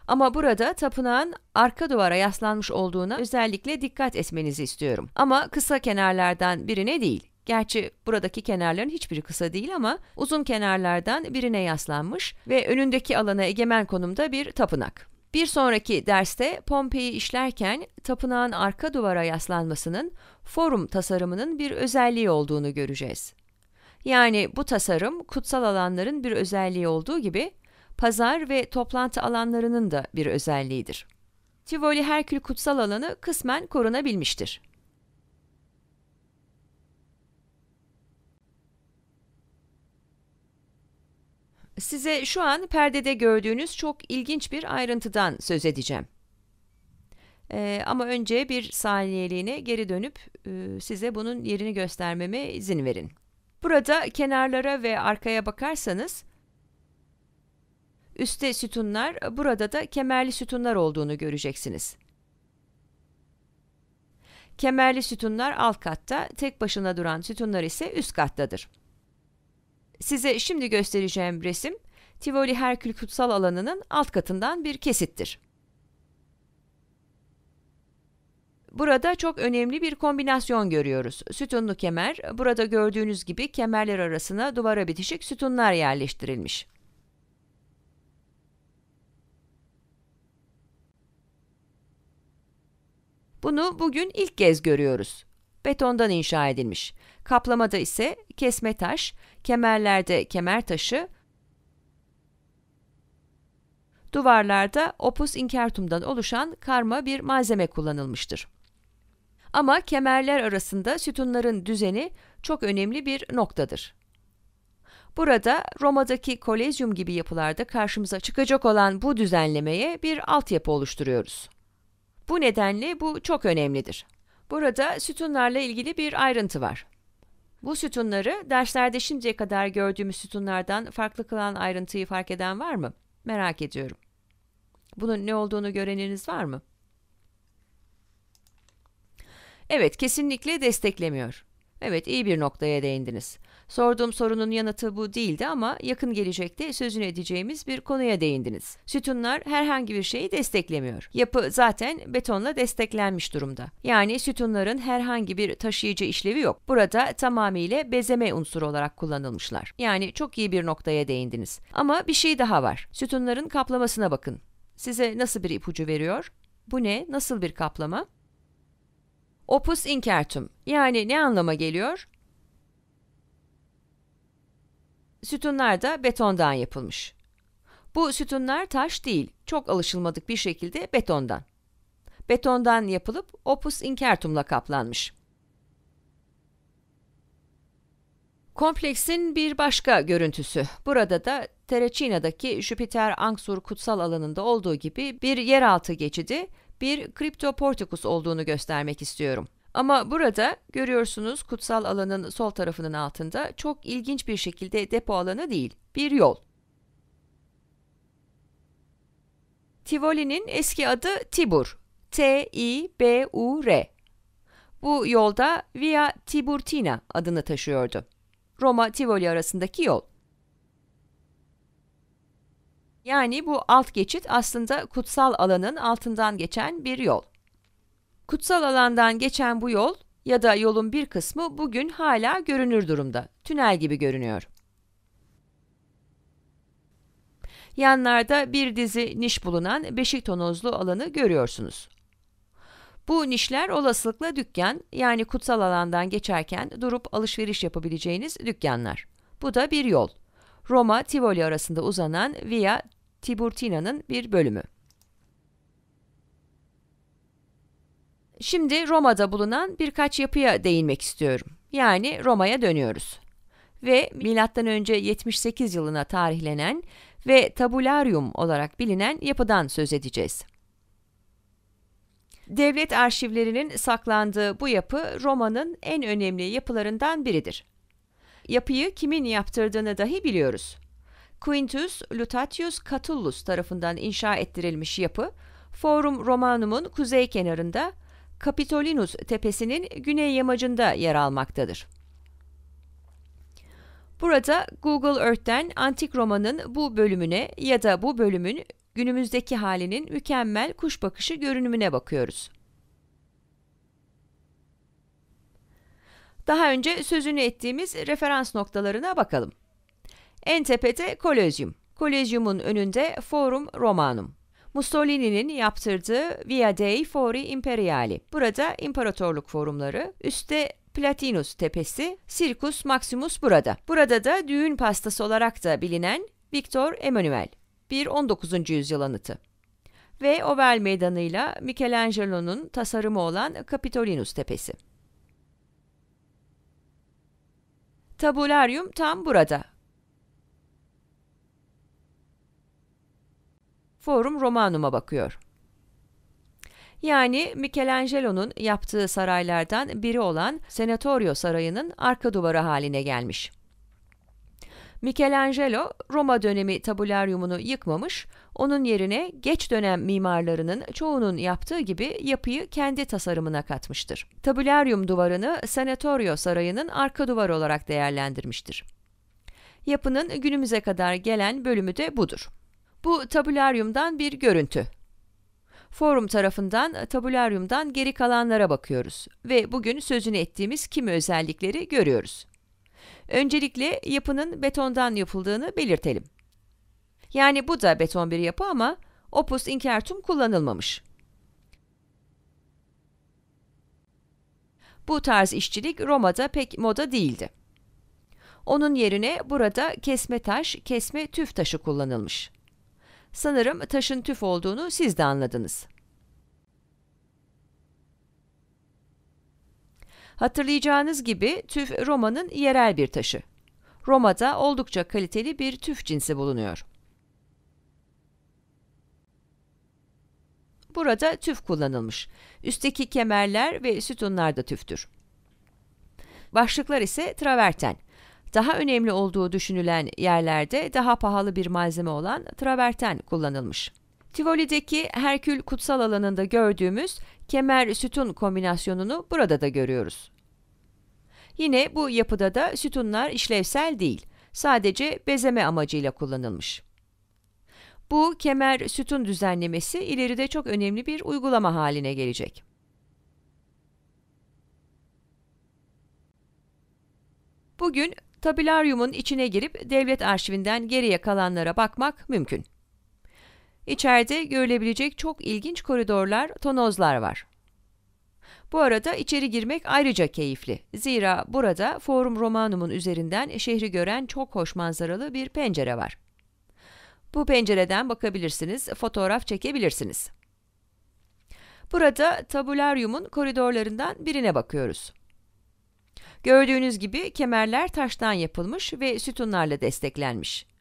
Ama burada tapınağın arka duvara yaslanmış olduğuna özellikle dikkat etmenizi istiyorum. Ama kısa kenarlardan birine değil. Gerçi buradaki kenarların hiçbiri kısa değil ama uzun kenarlardan birine yaslanmış ve önündeki alana egemen konumda bir tapınak. Bir sonraki derste Pompei'yi işlerken tapınağın arka duvara yaslanmasının forum tasarımının bir özelliği olduğunu göreceğiz. Yani bu tasarım kutsal alanların bir özelliği olduğu gibi pazar ve toplantı alanlarının da bir özelliğidir. Tivoli Herkül kutsal alanı kısmen korunabilmiştir. Size şu an perdede gördüğünüz çok ilginç bir ayrıntıdan söz edeceğim. Ee, ama önce bir saniyeliğine geri dönüp e, size bunun yerini göstermeme izin verin. Burada kenarlara ve arkaya bakarsanız üstte sütunlar, burada da kemerli sütunlar olduğunu göreceksiniz. Kemerli sütunlar alt katta, tek başına duran sütunlar ise üst kattadır. Size şimdi göstereceğim resim, Tivoli Herkül Kutsal Alanı'nın alt katından bir kesittir. Burada çok önemli bir kombinasyon görüyoruz. Sütunlu kemer, burada gördüğünüz gibi kemerler arasına duvara bitişik sütunlar yerleştirilmiş. Bunu bugün ilk kez görüyoruz. Betondan inşa edilmiş. Kaplamada ise kesme taş, kemerlerde kemer taşı, duvarlarda opus incertum'dan oluşan karma bir malzeme kullanılmıştır. Ama kemerler arasında sütunların düzeni çok önemli bir noktadır. Burada Roma'daki kolezyum gibi yapılarda karşımıza çıkacak olan bu düzenlemeye bir altyapı oluşturuyoruz. Bu nedenle bu çok önemlidir. Burada sütunlarla ilgili bir ayrıntı var. Bu sütunları derslerde şimdiye kadar gördüğümüz sütunlardan farklı kılan ayrıntıyı fark eden var mı? Merak ediyorum. Bunun ne olduğunu göreniniz var mı? Evet, kesinlikle desteklemiyor. Evet, iyi bir noktaya değindiniz. Sorduğum sorunun yanıtı bu değildi ama yakın gelecekte sözünü edeceğimiz bir konuya değindiniz. Sütunlar herhangi bir şeyi desteklemiyor. Yapı zaten betonla desteklenmiş durumda. Yani sütunların herhangi bir taşıyıcı işlevi yok. Burada tamamıyla bezeme unsuru olarak kullanılmışlar. Yani çok iyi bir noktaya değindiniz. Ama bir şey daha var. Sütunların kaplamasına bakın. Size nasıl bir ipucu veriyor? Bu ne? Nasıl bir kaplama? Opus incertum yani ne anlama geliyor? Sütunlar da betondan yapılmış. Bu sütunlar taş değil, çok alışılmadık bir şekilde betondan. Betondan yapılıp opus incertum'la kaplanmış. Kompleksin bir başka görüntüsü. Burada da Tereçina'daki Jüpiter Angsur kutsal alanında olduğu gibi bir yeraltı geçidi bir kripto kriptoportikus olduğunu göstermek istiyorum. Ama burada görüyorsunuz kutsal alanın sol tarafının altında çok ilginç bir şekilde depo alanı değil, bir yol. Tivoli'nin eski adı Tibur. T-I-B-U-R. Bu yolda Via Tiburtina adını taşıyordu. Roma Tivoli arasındaki yol. Yani bu alt geçit aslında kutsal alanın altından geçen bir yol. Kutsal alandan geçen bu yol ya da yolun bir kısmı bugün hala görünür durumda. Tünel gibi görünüyor. Yanlarda bir dizi niş bulunan beşik tonozlu alanı görüyorsunuz. Bu nişler olasılıkla dükkan yani kutsal alandan geçerken durup alışveriş yapabileceğiniz dükkanlar. Bu da bir yol. Roma Tivoli arasında uzanan Via Tiburtina'nın bir bölümü. Şimdi Roma'da bulunan birkaç yapıya değinmek istiyorum. Yani Roma'ya dönüyoruz. Ve milattan önce 78 yılına tarihlenen ve tabularium olarak bilinen yapıdan söz edeceğiz. Devlet arşivlerinin saklandığı bu yapı Roma'nın en önemli yapılarından biridir yapıyı kimin yaptırdığını dahi biliyoruz. Quintus Lutatius Catullus tarafından inşa ettirilmiş yapı, Forum Romanum'un kuzey kenarında Capitolinus tepesinin güney yamacında yer almaktadır. Burada Google Earth'ten Antik Roma'nın bu bölümüne ya da bu bölümün günümüzdeki halinin mükemmel kuş bakışı görünümüne bakıyoruz. Daha önce sözünü ettiğimiz referans noktalarına bakalım. En tepede Kolezyum. Kolezyumun önünde Forum Romanum. Mussolini'nin yaptırdığı Via dei Fori Imperiali. Burada imparatorluk forumları, üstte Platinus tepesi, Circus Maximus burada. Burada da düğün pastası olarak da bilinen Victor Emmanuel. bir 19. yüzyıl anıtı. Ve Oval meydanıyla Michelangelo'nun tasarımı olan Capitolinus tepesi. Tabularyum tam burada. Forum Romanum'a bakıyor. Yani Michelangelo'nun yaptığı saraylardan biri olan Senatorio Sarayı'nın arka duvarı haline gelmiş. Michelangelo Roma dönemi tabularyumunu yıkmamış, onun yerine geç dönem mimarlarının çoğunun yaptığı gibi yapıyı kendi tasarımına katmıştır. Tabularyum duvarını Senatorio Sarayı'nın arka duvar olarak değerlendirmiştir. Yapının günümüze kadar gelen bölümü de budur. Bu tabularyumdan bir görüntü. Forum tarafından tabularyumdan geri kalanlara bakıyoruz ve bugün sözünü ettiğimiz kimi özellikleri görüyoruz. Öncelikle yapının betondan yapıldığını belirtelim. Yani bu da beton bir yapı ama opus incertum kullanılmamış. Bu tarz işçilik Roma'da pek moda değildi. Onun yerine burada kesme taş, kesme tüf taşı kullanılmış. Sanırım taşın tüf olduğunu siz de anladınız. Hatırlayacağınız gibi tüf Roma'nın yerel bir taşı. Roma'da oldukça kaliteli bir tüf cinsi bulunuyor. Burada tüf kullanılmış. Üstteki kemerler ve sütunlar da tüftür. Başlıklar ise traverten. Daha önemli olduğu düşünülen yerlerde daha pahalı bir malzeme olan traverten kullanılmış. Tivoli'deki Herkül Kutsal Alanı'nda gördüğümüz kemer sütun kombinasyonunu burada da görüyoruz. Yine bu yapıda da sütunlar işlevsel değil, sadece bezeme amacıyla kullanılmış. Bu kemer sütun düzenlemesi ileride çok önemli bir uygulama haline gelecek. Bugün tabelaryumun içine girip devlet arşivinden geriye kalanlara bakmak mümkün. İçeride görülebilecek çok ilginç koridorlar, tonozlar var. Bu arada içeri girmek ayrıca keyifli. Zira burada Forum Romanum'un üzerinden şehri gören çok hoş manzaralı bir pencere var. Bu pencereden bakabilirsiniz, fotoğraf çekebilirsiniz. Burada tabularyumun koridorlarından birine bakıyoruz. Gördüğünüz gibi kemerler taştan yapılmış ve sütunlarla desteklenmiş.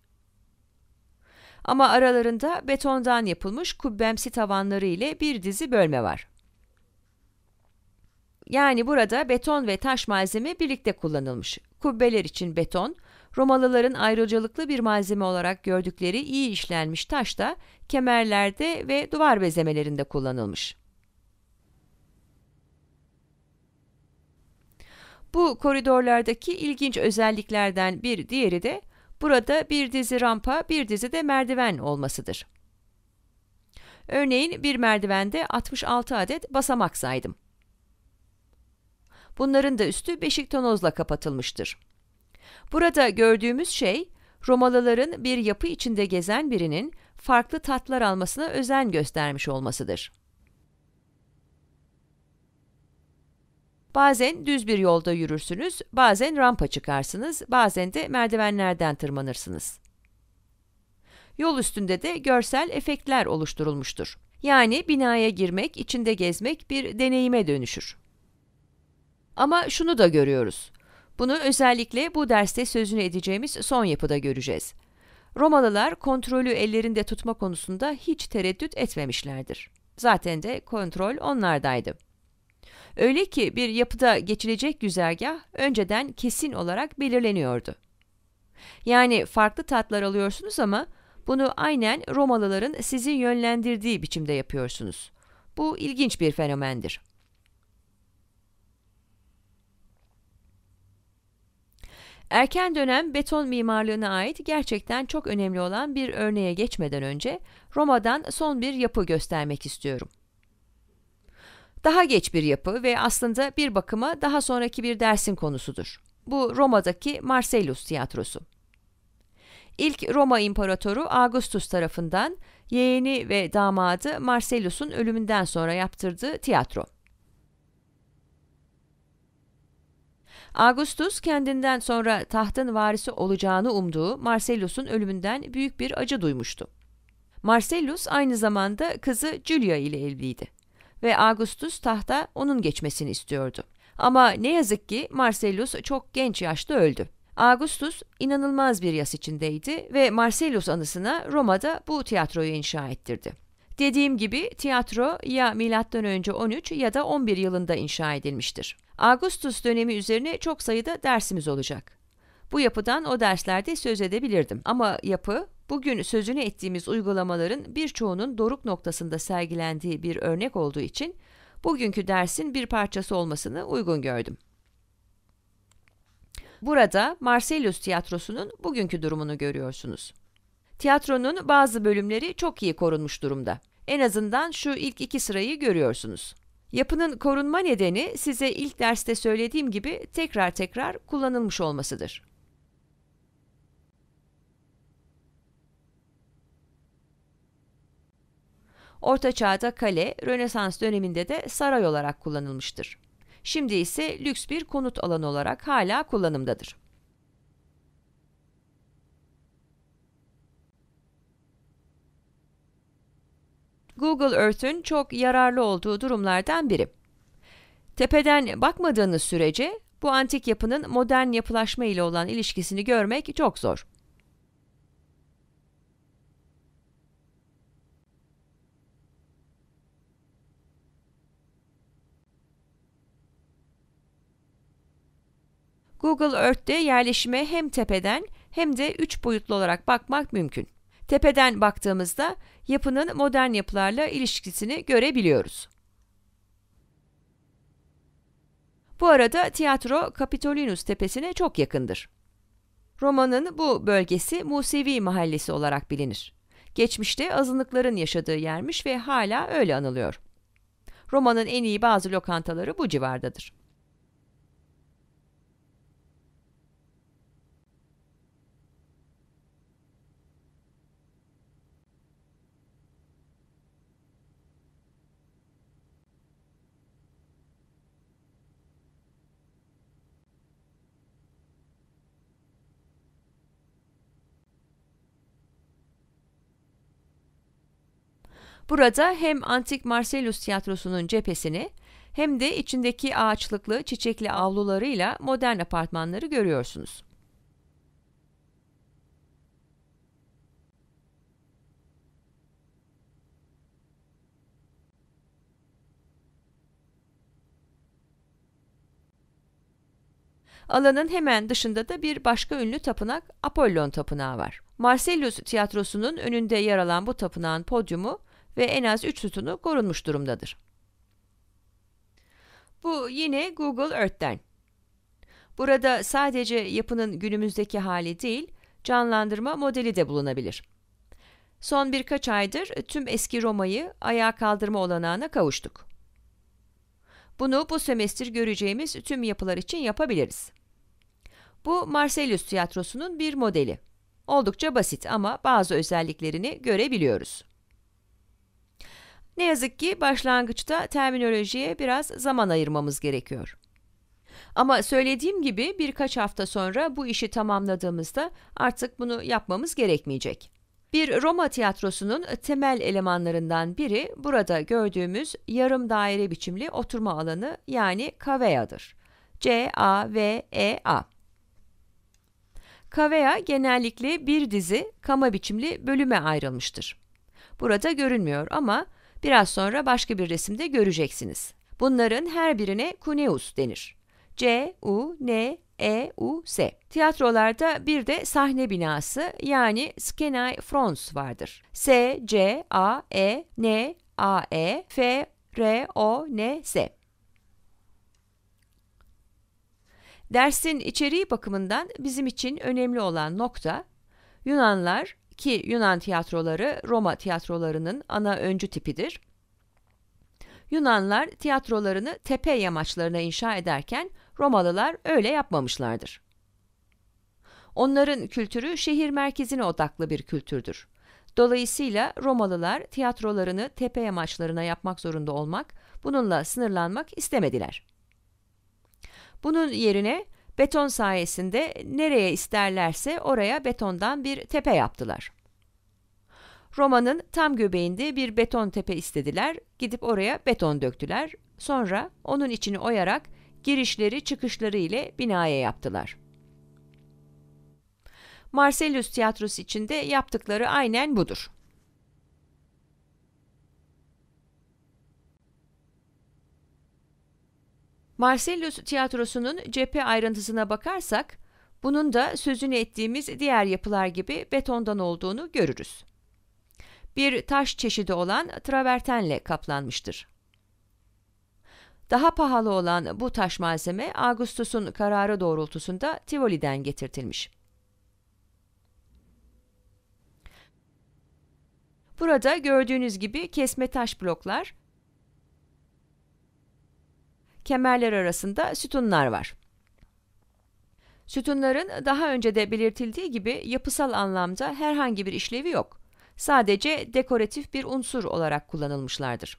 Ama aralarında betondan yapılmış kubbemsi tavanları ile bir dizi bölme var. Yani burada beton ve taş malzeme birlikte kullanılmış. Kubbeler için beton, Romalıların ayrıcalıklı bir malzeme olarak gördükleri iyi işlenmiş taş da kemerlerde ve duvar bezemelerinde kullanılmış. Bu koridorlardaki ilginç özelliklerden bir diğeri de Burada bir dizi rampa, bir dizi de merdiven olmasıdır. Örneğin bir merdivende 66 adet basamak saydım. Bunların da üstü beşik tonozla kapatılmıştır. Burada gördüğümüz şey, Romalıların bir yapı içinde gezen birinin farklı tatlar almasına özen göstermiş olmasıdır. Bazen düz bir yolda yürürsünüz, bazen rampa çıkarsınız, bazen de merdivenlerden tırmanırsınız. Yol üstünde de görsel efektler oluşturulmuştur. Yani binaya girmek, içinde gezmek bir deneyime dönüşür. Ama şunu da görüyoruz. Bunu özellikle bu derste sözünü edeceğimiz son yapıda göreceğiz. Romalılar kontrolü ellerinde tutma konusunda hiç tereddüt etmemişlerdir. Zaten de kontrol onlardaydı. Öyle ki bir yapıda geçilecek güzergah önceden kesin olarak belirleniyordu. Yani farklı tatlar alıyorsunuz ama bunu aynen Romalıların sizi yönlendirdiği biçimde yapıyorsunuz. Bu ilginç bir fenomendir. Erken dönem beton mimarlığına ait gerçekten çok önemli olan bir örneğe geçmeden önce Roma'dan son bir yapı göstermek istiyorum. Daha geç bir yapı ve aslında bir bakıma daha sonraki bir dersin konusudur. Bu Roma'daki Marcellus tiyatrosu. İlk Roma İmparatoru Augustus tarafından yeğeni ve damadı Marcellus'un ölümünden sonra yaptırdığı tiyatro. Augustus kendinden sonra tahtın varisi olacağını umduğu Marcellus'un ölümünden büyük bir acı duymuştu. Marcellus aynı zamanda kızı Julia ile evliydi ve Augustus tahta onun geçmesini istiyordu. Ama ne yazık ki Marcellus çok genç yaşta öldü. Augustus inanılmaz bir yas içindeydi ve Marcellus anısına Roma'da bu tiyatroyu inşa ettirdi. Dediğim gibi tiyatro ya M.Ö. 13 ya da 11 yılında inşa edilmiştir. Augustus dönemi üzerine çok sayıda dersimiz olacak. Bu yapıdan o derslerde söz edebilirdim ama yapı Bugün sözünü ettiğimiz uygulamaların birçoğunun doruk noktasında sergilendiği bir örnek olduğu için bugünkü dersin bir parçası olmasını uygun gördüm. Burada Marselius Tiyatrosu'nun bugünkü durumunu görüyorsunuz. Tiyatronun bazı bölümleri çok iyi korunmuş durumda. En azından şu ilk iki sırayı görüyorsunuz. Yapının korunma nedeni size ilk derste söylediğim gibi tekrar tekrar kullanılmış olmasıdır. Orta Çağ'da kale, Rönesans döneminde de saray olarak kullanılmıştır. Şimdi ise lüks bir konut alanı olarak hala kullanımdadır. Google Earth'ün çok yararlı olduğu durumlardan biri. Tepeden bakmadığınız sürece bu antik yapının modern yapılaşma ile olan ilişkisini görmek çok zor. Google Earth'te yerleşime hem tepeden hem de üç boyutlu olarak bakmak mümkün. Tepeden baktığımızda yapının modern yapılarla ilişkisini görebiliyoruz. Bu arada tiyatro Kapitolinus tepesine çok yakındır. Roma'nın bu bölgesi Musevi mahallesi olarak bilinir. Geçmişte azınlıkların yaşadığı yermiş ve hala öyle anılıyor. Roma'nın en iyi bazı lokantaları bu civardadır. Burada hem antik Marcellus tiyatrosunun cephesini hem de içindeki ağaçlıklı çiçekli avlularıyla modern apartmanları görüyorsunuz. Alanın hemen dışında da bir başka ünlü tapınak Apollon Tapınağı var. Marcellus Tiyatrosu'nun önünde yer alan bu tapınağın podyumu ve en az 3 sütunu korunmuş durumdadır. Bu yine Google Earth'ten. Burada sadece yapının günümüzdeki hali değil, canlandırma modeli de bulunabilir. Son birkaç aydır tüm eski Roma'yı ayağa kaldırma olanağına kavuştuk. Bunu bu semestir göreceğimiz tüm yapılar için yapabiliriz. Bu Marcellus tiyatrosunun bir modeli. Oldukça basit ama bazı özelliklerini görebiliyoruz. Ne yazık ki başlangıçta terminolojiye biraz zaman ayırmamız gerekiyor. Ama söylediğim gibi birkaç hafta sonra bu işi tamamladığımızda artık bunu yapmamız gerekmeyecek. Bir Roma tiyatrosunun temel elemanlarından biri burada gördüğümüz yarım daire biçimli oturma alanı yani cavea'dır. C-A-V-E-A. E Cavea genellikle bir dizi kama biçimli bölüme ayrılmıştır. Burada görünmüyor ama Biraz sonra başka bir resimde göreceksiniz. Bunların her birine kuneus denir. C, U, N, E, U, S. Tiyatrolarda bir de sahne binası yani skenai frons vardır. S, C, A, E, N, A, E, F, R, O, N, S. Dersin içeriği bakımından bizim için önemli olan nokta Yunanlar ki Yunan tiyatroları Roma tiyatrolarının ana öncü tipidir. Yunanlar tiyatrolarını tepe yamaçlarına inşa ederken Romalılar öyle yapmamışlardır. Onların kültürü şehir merkezine odaklı bir kültürdür. Dolayısıyla Romalılar tiyatrolarını tepe yamaçlarına yapmak zorunda olmak, bununla sınırlanmak istemediler. Bunun yerine Beton sayesinde nereye isterlerse oraya betondan bir tepe yaptılar. Roma'nın tam göbeğinde bir beton tepe istediler, gidip oraya beton döktüler. Sonra onun içini oyarak girişleri çıkışları ile binaya yaptılar. Marcellus tiyatrosu içinde yaptıkları aynen budur. Marselius tiyatrosunun cephe ayrıntısına bakarsak, bunun da sözünü ettiğimiz diğer yapılar gibi betondan olduğunu görürüz. Bir taş çeşidi olan travertenle kaplanmıştır. Daha pahalı olan bu taş malzeme Augustus'un kararı doğrultusunda Tivoli'den getirtilmiş. Burada gördüğünüz gibi kesme taş bloklar kemerler arasında sütunlar var. Sütunların daha önce de belirtildiği gibi yapısal anlamda herhangi bir işlevi yok. Sadece dekoratif bir unsur olarak kullanılmışlardır.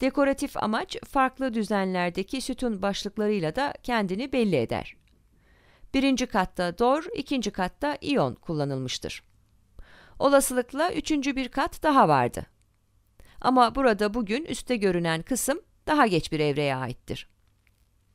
Dekoratif amaç farklı düzenlerdeki sütun başlıklarıyla da kendini belli eder. Birinci katta dor, ikinci katta Ion kullanılmıştır. Olasılıkla üçüncü bir kat daha vardı. Ama burada bugün üstte görünen kısım daha geç bir evreye aittir.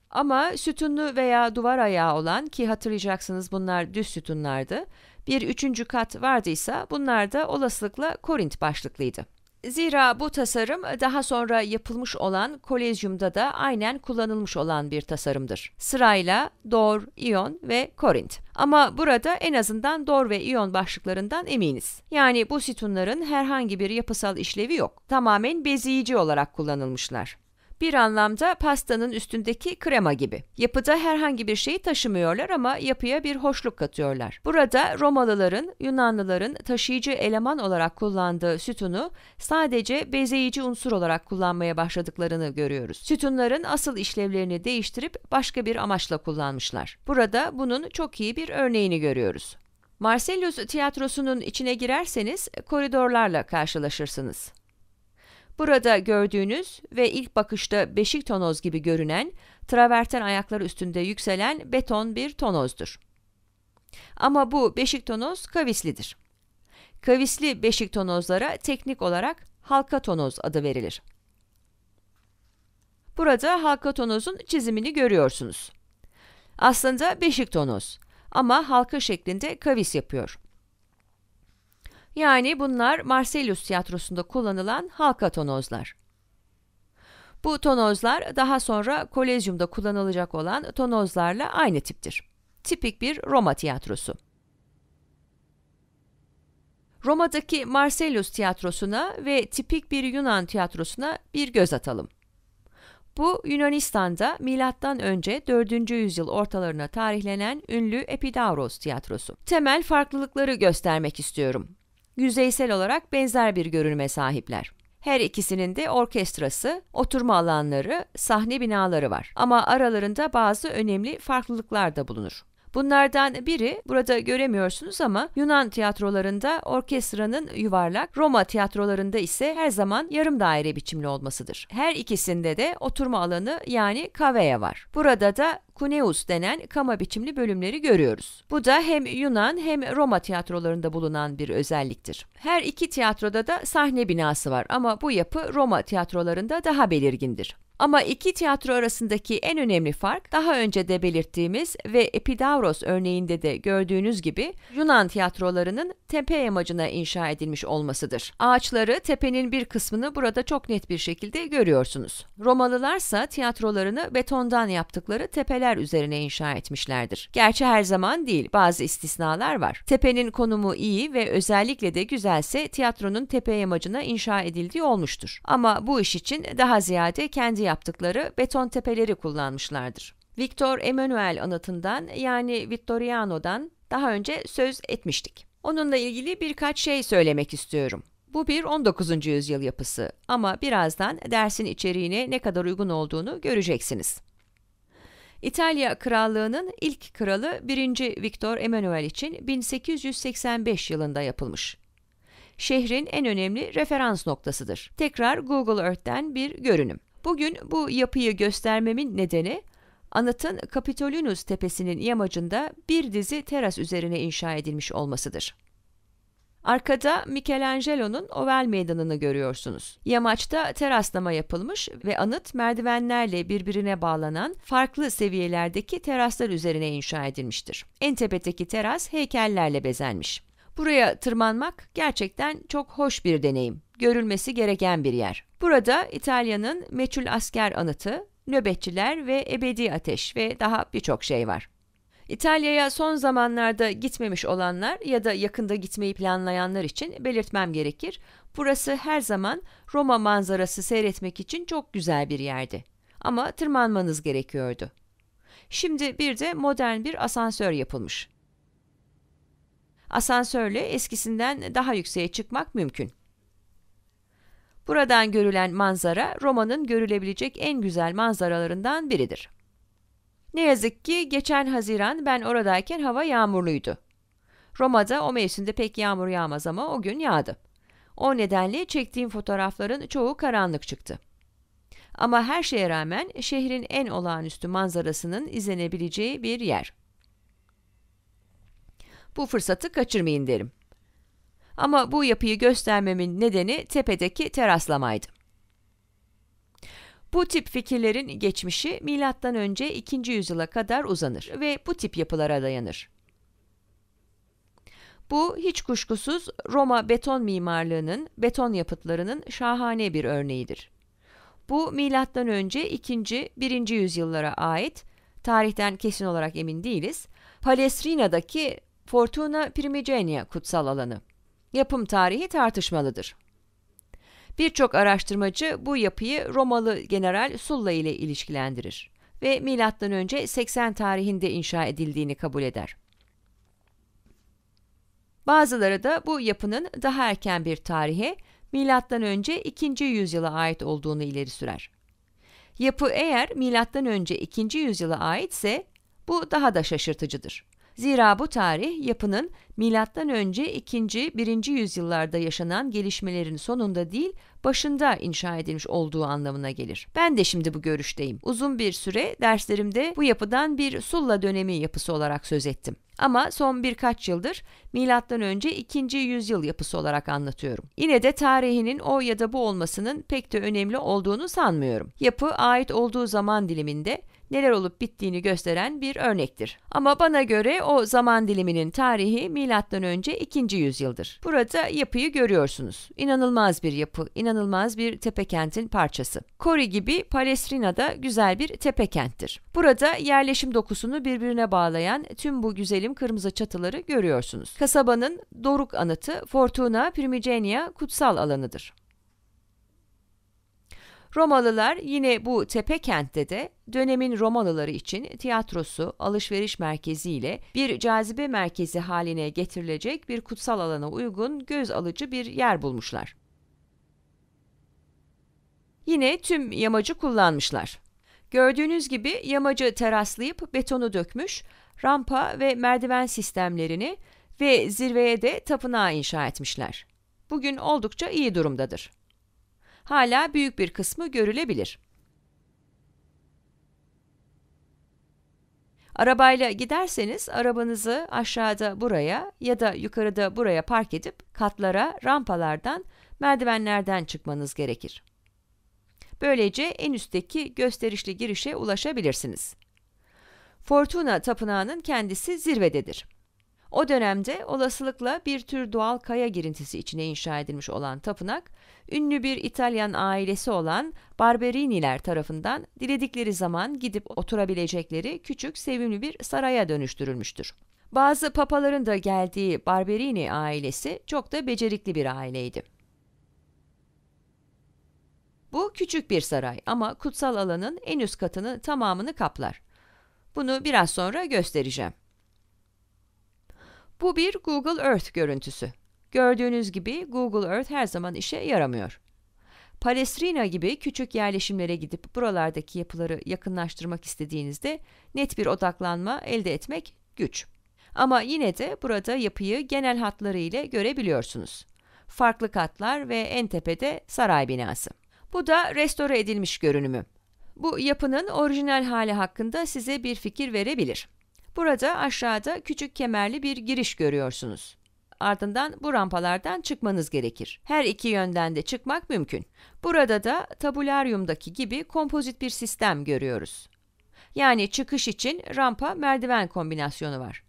Ama sütunlu veya duvar ayağı olan ki hatırlayacaksınız bunlar düz sütunlardı, bir üçüncü kat vardıysa bunlar da olasılıkla Korint başlıklıydı. Zira bu tasarım e, daha sonra yapılmış olan kolezyumda da aynen kullanılmış olan bir tasarımdır. Sırayla Dor, İyon ve Korint. Ama burada en azından Dor ve İyon başlıklarından eminiz. Yani bu sütunların herhangi bir yapısal işlevi yok. Tamamen beziyici olarak kullanılmışlar bir anlamda pastanın üstündeki krema gibi. Yapıda herhangi bir şeyi taşımıyorlar ama yapıya bir hoşluk katıyorlar. Burada Romalıların, Yunanlıların taşıyıcı eleman olarak kullandığı sütunu sadece bezeyici unsur olarak kullanmaya başladıklarını görüyoruz. Sütunların asıl işlevlerini değiştirip başka bir amaçla kullanmışlar. Burada bunun çok iyi bir örneğini görüyoruz. Marcellus tiyatrosunun içine girerseniz koridorlarla karşılaşırsınız. Burada gördüğünüz ve ilk bakışta beşik tonoz gibi görünen, traverten ayakları üstünde yükselen beton bir tonozdur. Ama bu beşik tonoz kavislidir. Kavisli beşik tonozlara teknik olarak halka tonoz adı verilir. Burada halka tonozun çizimini görüyorsunuz. Aslında beşik tonoz ama halka şeklinde kavis yapıyor. Yani bunlar Marselius tiyatrosunda kullanılan halka tonozlar. Bu tonozlar daha sonra kolezyumda kullanılacak olan tonozlarla aynı tiptir. Tipik bir Roma tiyatrosu. Roma'daki Marselius tiyatrosuna ve tipik bir Yunan tiyatrosuna bir göz atalım. Bu Yunanistan'da milattan önce 4. yüzyıl ortalarına tarihlenen ünlü Epidavros tiyatrosu. Temel farklılıkları göstermek istiyorum yüzeysel olarak benzer bir görünüme sahipler. Her ikisinin de orkestrası, oturma alanları, sahne binaları var. Ama aralarında bazı önemli farklılıklar da bulunur. Bunlardan biri burada göremiyorsunuz ama Yunan tiyatrolarında orkestranın yuvarlak, Roma tiyatrolarında ise her zaman yarım daire biçimli olmasıdır. Her ikisinde de oturma alanı yani kavea var. Burada da kuneus denen kama biçimli bölümleri görüyoruz. Bu da hem Yunan hem Roma tiyatrolarında bulunan bir özelliktir. Her iki tiyatroda da sahne binası var ama bu yapı Roma tiyatrolarında daha belirgindir. Ama iki tiyatro arasındaki en önemli fark daha önce de belirttiğimiz ve Epidavros örneğinde de gördüğünüz gibi Yunan tiyatrolarının tepe yamacına inşa edilmiş olmasıdır. Ağaçları tepenin bir kısmını burada çok net bir şekilde görüyorsunuz. Romalılarsa tiyatrolarını betondan yaptıkları tepeler üzerine inşa etmişlerdir. Gerçi her zaman değil, bazı istisnalar var. Tepenin konumu iyi ve özellikle de güzelse tiyatronun tepe yamacına inşa edildiği olmuştur. Ama bu iş için daha ziyade kendi yaptıkları beton tepeleri kullanmışlardır. Victor Emmanuel anıtından yani Vittoriano'dan daha önce söz etmiştik. Onunla ilgili birkaç şey söylemek istiyorum. Bu bir 19. yüzyıl yapısı ama birazdan dersin içeriğine ne kadar uygun olduğunu göreceksiniz. İtalya Krallığı'nın ilk kralı 1. Victor Emmanuel için 1885 yılında yapılmış. Şehrin en önemli referans noktasıdır. Tekrar Google Earth'ten bir görünüm. Bugün bu yapıyı göstermemin nedeni anıtın Kapitolinus tepesinin yamacında bir dizi teras üzerine inşa edilmiş olmasıdır. Arkada Michelangelo'nun oval meydanını görüyorsunuz. Yamaçta teraslama yapılmış ve anıt merdivenlerle birbirine bağlanan farklı seviyelerdeki teraslar üzerine inşa edilmiştir. En tepedeki teras heykellerle bezenmiş. Buraya tırmanmak gerçekten çok hoş bir deneyim. Görülmesi gereken bir yer. Burada İtalya'nın meçhul asker anıtı, nöbetçiler ve ebedi ateş ve daha birçok şey var. İtalya'ya son zamanlarda gitmemiş olanlar ya da yakında gitmeyi planlayanlar için belirtmem gerekir. Burası her zaman Roma manzarası seyretmek için çok güzel bir yerdi. Ama tırmanmanız gerekiyordu. Şimdi bir de modern bir asansör yapılmış asansörle eskisinden daha yükseğe çıkmak mümkün. Buradan görülen manzara Roma'nın görülebilecek en güzel manzaralarından biridir. Ne yazık ki geçen Haziran ben oradayken hava yağmurluydu. Roma'da o mevsimde pek yağmur yağmaz ama o gün yağdı. O nedenle çektiğim fotoğrafların çoğu karanlık çıktı. Ama her şeye rağmen şehrin en olağanüstü manzarasının izlenebileceği bir yer. Bu fırsatı kaçırmayın derim. Ama bu yapıyı göstermemin nedeni tepedeki teraslamaydı. Bu tip fikirlerin geçmişi milattan önce 2. yüzyıla kadar uzanır ve bu tip yapılara dayanır. Bu hiç kuşkusuz Roma beton mimarlığının, beton yapıtlarının şahane bir örneğidir. Bu milattan önce 2. 1. yüzyıllara ait, tarihten kesin olarak emin değiliz, Palestrina'daki Fortuna Primigenia kutsal alanı. Yapım tarihi tartışmalıdır. Birçok araştırmacı bu yapıyı Romalı general Sulla ile ilişkilendirir ve M.Ö. 80 tarihinde inşa edildiğini kabul eder. Bazıları da bu yapının daha erken bir tarihe M.Ö. 2. yüzyıla ait olduğunu ileri sürer. Yapı eğer M.Ö. 2. yüzyıla aitse bu daha da şaşırtıcıdır. Zira bu tarih yapının milattan önce 2. 1. yüzyıllarda yaşanan gelişmelerin sonunda değil, başında inşa edilmiş olduğu anlamına gelir. Ben de şimdi bu görüşteyim. Uzun bir süre derslerimde bu yapıdan bir Sulla dönemi yapısı olarak söz ettim. Ama son birkaç yıldır milattan önce 2. yüzyıl yapısı olarak anlatıyorum. Yine de tarihinin o ya da bu olmasının pek de önemli olduğunu sanmıyorum. Yapı ait olduğu zaman diliminde neler olup bittiğini gösteren bir örnektir. Ama bana göre o zaman diliminin tarihi milattan önce 2. yüzyıldır. Burada yapıyı görüyorsunuz. İnanılmaz bir yapı, inanılmaz bir tepe kentin parçası. Kori gibi Palestrina güzel bir tepe kenttir. Burada yerleşim dokusunu birbirine bağlayan tüm bu güzelim kırmızı çatıları görüyorsunuz. Kasabanın Doruk Anıtı, Fortuna Primigenia kutsal alanıdır. Romalılar yine bu tepe kentte de dönemin Romalıları için tiyatrosu, alışveriş merkezi ile bir cazibe merkezi haline getirilecek bir kutsal alana uygun göz alıcı bir yer bulmuşlar. Yine tüm yamacı kullanmışlar. Gördüğünüz gibi yamacı teraslayıp betonu dökmüş, rampa ve merdiven sistemlerini ve zirveye de tapınağı inşa etmişler. Bugün oldukça iyi durumdadır hala büyük bir kısmı görülebilir. Arabayla giderseniz arabanızı aşağıda buraya ya da yukarıda buraya park edip katlara, rampalardan, merdivenlerden çıkmanız gerekir. Böylece en üstteki gösterişli girişe ulaşabilirsiniz. Fortuna Tapınağı'nın kendisi zirvededir. O dönemde olasılıkla bir tür doğal kaya girintisi içine inşa edilmiş olan tapınak, ünlü bir İtalyan ailesi olan Barberiniler tarafından diledikleri zaman gidip oturabilecekleri küçük sevimli bir saraya dönüştürülmüştür. Bazı papaların da geldiği Barberini ailesi çok da becerikli bir aileydi. Bu küçük bir saray ama kutsal alanın en üst katını tamamını kaplar. Bunu biraz sonra göstereceğim. Bu bir Google Earth görüntüsü. Gördüğünüz gibi Google Earth her zaman işe yaramıyor. Palestrina gibi küçük yerleşimlere gidip buralardaki yapıları yakınlaştırmak istediğinizde net bir odaklanma elde etmek güç. Ama yine de burada yapıyı genel hatları ile görebiliyorsunuz. Farklı katlar ve en tepede saray binası. Bu da restore edilmiş görünümü. Bu yapının orijinal hali hakkında size bir fikir verebilir. Burada aşağıda küçük kemerli bir giriş görüyorsunuz. Ardından bu rampalardan çıkmanız gerekir. Her iki yönden de çıkmak mümkün. Burada da tabularyumdaki gibi kompozit bir sistem görüyoruz. Yani çıkış için rampa merdiven kombinasyonu var.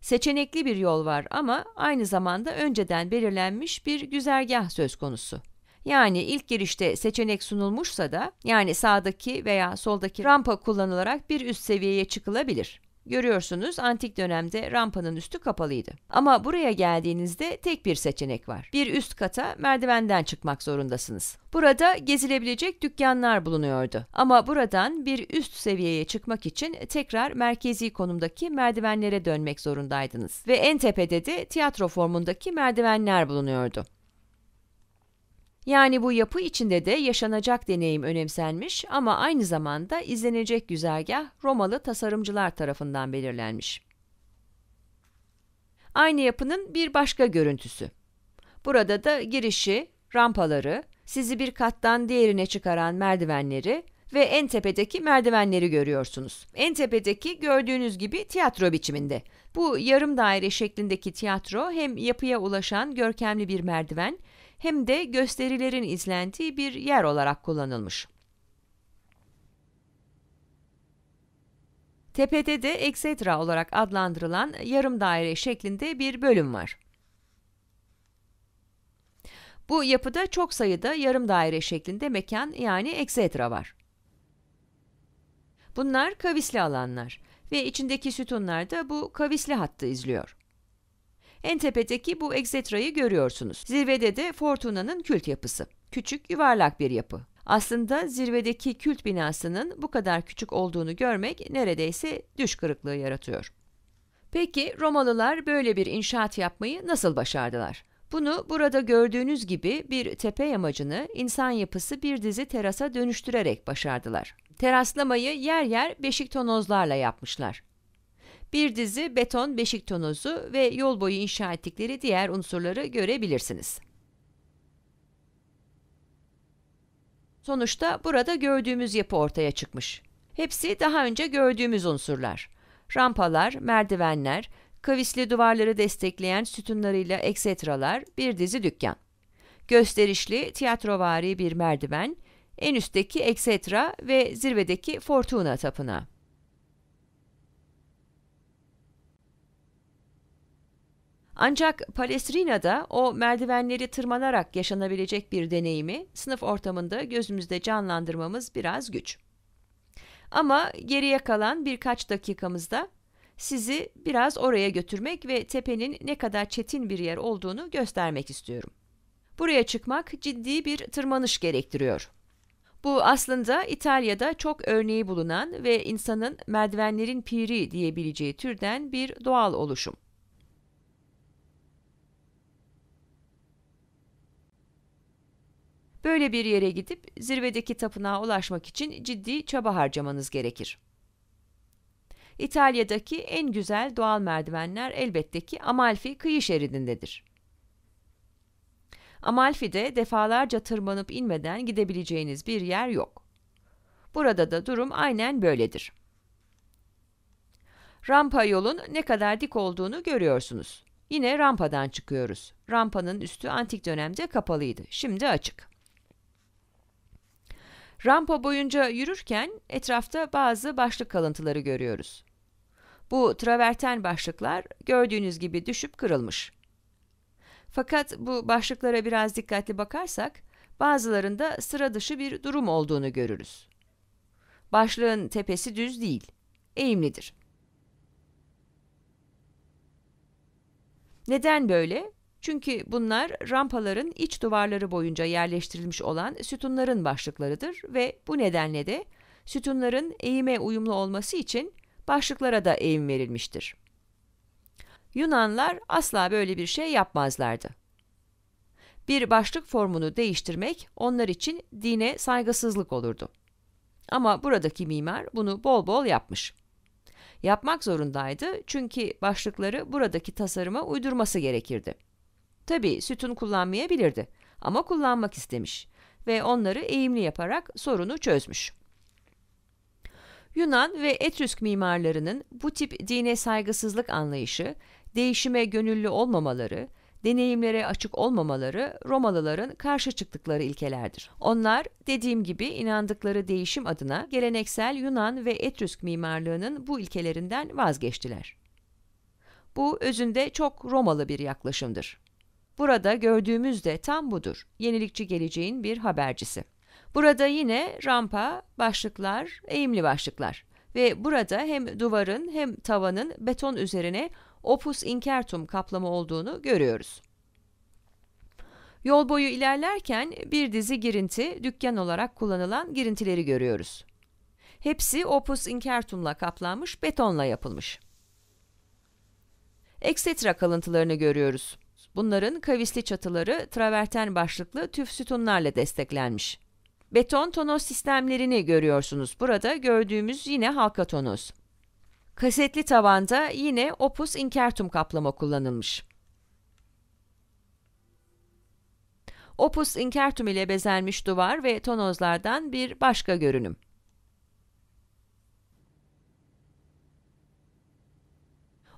Seçenekli bir yol var ama aynı zamanda önceden belirlenmiş bir güzergah söz konusu. Yani ilk girişte seçenek sunulmuşsa da yani sağdaki veya soldaki rampa kullanılarak bir üst seviyeye çıkılabilir. Görüyorsunuz antik dönemde rampanın üstü kapalıydı. Ama buraya geldiğinizde tek bir seçenek var. Bir üst kata merdivenden çıkmak zorundasınız. Burada gezilebilecek dükkanlar bulunuyordu. Ama buradan bir üst seviyeye çıkmak için tekrar merkezi konumdaki merdivenlere dönmek zorundaydınız. Ve en tepede de tiyatro formundaki merdivenler bulunuyordu. Yani bu yapı içinde de yaşanacak deneyim önemsenmiş ama aynı zamanda izlenecek güzergah Romalı tasarımcılar tarafından belirlenmiş. Aynı yapının bir başka görüntüsü. Burada da girişi, rampaları, sizi bir kattan diğerine çıkaran merdivenleri ve en tepedeki merdivenleri görüyorsunuz. En tepedeki gördüğünüz gibi tiyatro biçiminde. Bu yarım daire şeklindeki tiyatro hem yapıya ulaşan görkemli bir merdiven hem de gösterilerin izlendiği bir yer olarak kullanılmış. Tepede de eksetra olarak adlandırılan yarım daire şeklinde bir bölüm var. Bu yapıda çok sayıda yarım daire şeklinde mekan yani eksetra var. Bunlar kavisli alanlar ve içindeki sütunlar da bu kavisli hattı izliyor. En tepedeki bu Exetra'yı görüyorsunuz. Zirvede de Fortuna'nın kült yapısı. Küçük, yuvarlak bir yapı. Aslında zirvedeki kült binasının bu kadar küçük olduğunu görmek neredeyse düş kırıklığı yaratıyor. Peki Romalılar böyle bir inşaat yapmayı nasıl başardılar? Bunu burada gördüğünüz gibi bir tepe yamacını insan yapısı bir dizi terasa dönüştürerek başardılar. Teraslamayı yer yer beşik tonozlarla yapmışlar bir dizi beton beşik tonozu ve yol boyu inşa ettikleri diğer unsurları görebilirsiniz. Sonuçta burada gördüğümüz yapı ortaya çıkmış. Hepsi daha önce gördüğümüz unsurlar. Rampalar, merdivenler, kavisli duvarları destekleyen sütunlarıyla eksetralar, bir dizi dükkan. Gösterişli, tiyatrovari bir merdiven, en üstteki eksetra ve zirvedeki fortuna tapınağı. Ancak Palestrina o merdivenleri tırmanarak yaşanabilecek bir deneyimi sınıf ortamında gözümüzde canlandırmamız biraz güç. Ama geriye kalan birkaç dakikamızda sizi biraz oraya götürmek ve tepenin ne kadar çetin bir yer olduğunu göstermek istiyorum. Buraya çıkmak ciddi bir tırmanış gerektiriyor. Bu aslında İtalya'da çok örneği bulunan ve insanın merdivenlerin piri diyebileceği türden bir doğal oluşum. Böyle bir yere gidip zirvedeki tapınağa ulaşmak için ciddi çaba harcamanız gerekir. İtalya'daki en güzel doğal merdivenler elbette ki Amalfi kıyı şeridindedir. Amalfi'de defalarca tırmanıp inmeden gidebileceğiniz bir yer yok. Burada da durum aynen böyledir. Rampa yolun ne kadar dik olduğunu görüyorsunuz. Yine rampadan çıkıyoruz. Rampanın üstü antik dönemde kapalıydı. Şimdi açık. Rampa boyunca yürürken etrafta bazı başlık kalıntıları görüyoruz. Bu traverten başlıklar gördüğünüz gibi düşüp kırılmış. Fakat bu başlıklara biraz dikkatli bakarsak bazılarında sıra dışı bir durum olduğunu görürüz. Başlığın tepesi düz değil, eğimlidir. Neden böyle? Çünkü bunlar rampaların iç duvarları boyunca yerleştirilmiş olan sütunların başlıklarıdır ve bu nedenle de sütunların eğime uyumlu olması için başlıklara da eğim verilmiştir. Yunanlar asla böyle bir şey yapmazlardı. Bir başlık formunu değiştirmek onlar için dine saygısızlık olurdu. Ama buradaki mimar bunu bol bol yapmış. Yapmak zorundaydı çünkü başlıkları buradaki tasarıma uydurması gerekirdi. Tabii sütun kullanmayabilirdi ama kullanmak istemiş ve onları eğimli yaparak sorunu çözmüş. Yunan ve Etrüsk mimarlarının bu tip dine saygısızlık anlayışı, değişime gönüllü olmamaları, deneyimlere açık olmamaları Romalıların karşı çıktıkları ilkelerdir. Onlar dediğim gibi inandıkları değişim adına geleneksel Yunan ve Etrüsk mimarlığının bu ilkelerinden vazgeçtiler. Bu özünde çok Romalı bir yaklaşımdır. Burada gördüğümüz de tam budur. Yenilikçi geleceğin bir habercisi. Burada yine rampa, başlıklar, eğimli başlıklar ve burada hem duvarın hem tavanın beton üzerine opus incertum kaplama olduğunu görüyoruz. Yol boyu ilerlerken bir dizi girinti, dükkan olarak kullanılan girintileri görüyoruz. Hepsi opus incertumla kaplanmış, betonla yapılmış. Eksetra kalıntılarını görüyoruz. Bunların kavisli çatıları traverten başlıklı tüf sütunlarla desteklenmiş. Beton tonoz sistemlerini görüyorsunuz. Burada gördüğümüz yine halka tonoz. Kasetli tavanda yine opus inkertum kaplama kullanılmış. Opus inkertum ile bezenmiş duvar ve tonozlardan bir başka görünüm.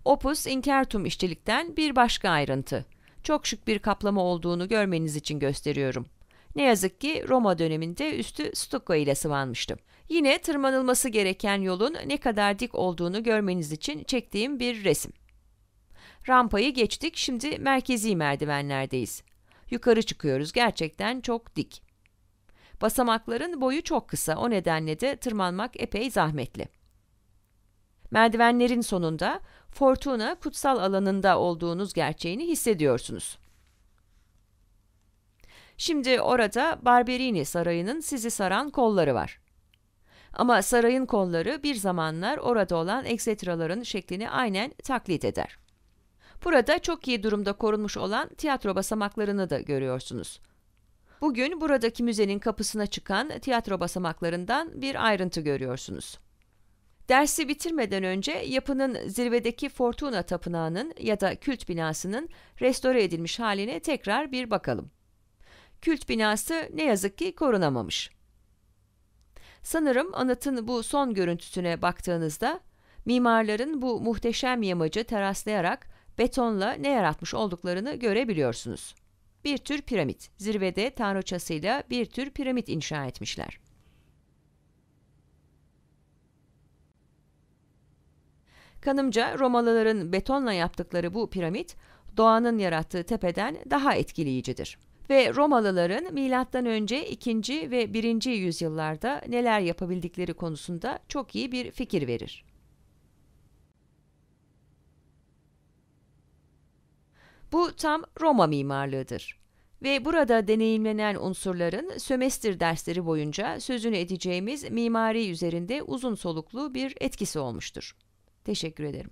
Opus inkertum işçilikten bir başka ayrıntı çok şık bir kaplama olduğunu görmeniz için gösteriyorum. Ne yazık ki Roma döneminde üstü stucco ile sıvanmıştı. Yine tırmanılması gereken yolun ne kadar dik olduğunu görmeniz için çektiğim bir resim. Rampayı geçtik, şimdi merkezi merdivenlerdeyiz. Yukarı çıkıyoruz, gerçekten çok dik. Basamakların boyu çok kısa, o nedenle de tırmanmak epey zahmetli merdivenlerin sonunda Fortuna kutsal alanında olduğunuz gerçeğini hissediyorsunuz. Şimdi orada Barberini sarayının sizi saran kolları var. Ama sarayın kolları bir zamanlar orada olan eksetraların şeklini aynen taklit eder. Burada çok iyi durumda korunmuş olan tiyatro basamaklarını da görüyorsunuz. Bugün buradaki müzenin kapısına çıkan tiyatro basamaklarından bir ayrıntı görüyorsunuz. Dersi bitirmeden önce yapının zirvedeki Fortuna Tapınağı'nın ya da kült binasının restore edilmiş haline tekrar bir bakalım. Kült binası ne yazık ki korunamamış. Sanırım anıtın bu son görüntüsüne baktığınızda mimarların bu muhteşem yamacı teraslayarak betonla ne yaratmış olduklarını görebiliyorsunuz. Bir tür piramit, zirvede tanrıçasıyla bir tür piramit inşa etmişler. Kanımca Romalıların betonla yaptıkları bu piramit doğanın yarattığı tepeden daha etkileyicidir. Ve Romalıların milattan önce 2. ve 1. yüzyıllarda neler yapabildikleri konusunda çok iyi bir fikir verir. Bu tam Roma mimarlığıdır. Ve burada deneyimlenen unsurların sömestr dersleri boyunca sözünü edeceğimiz mimari üzerinde uzun soluklu bir etkisi olmuştur. Teşekkür ederim.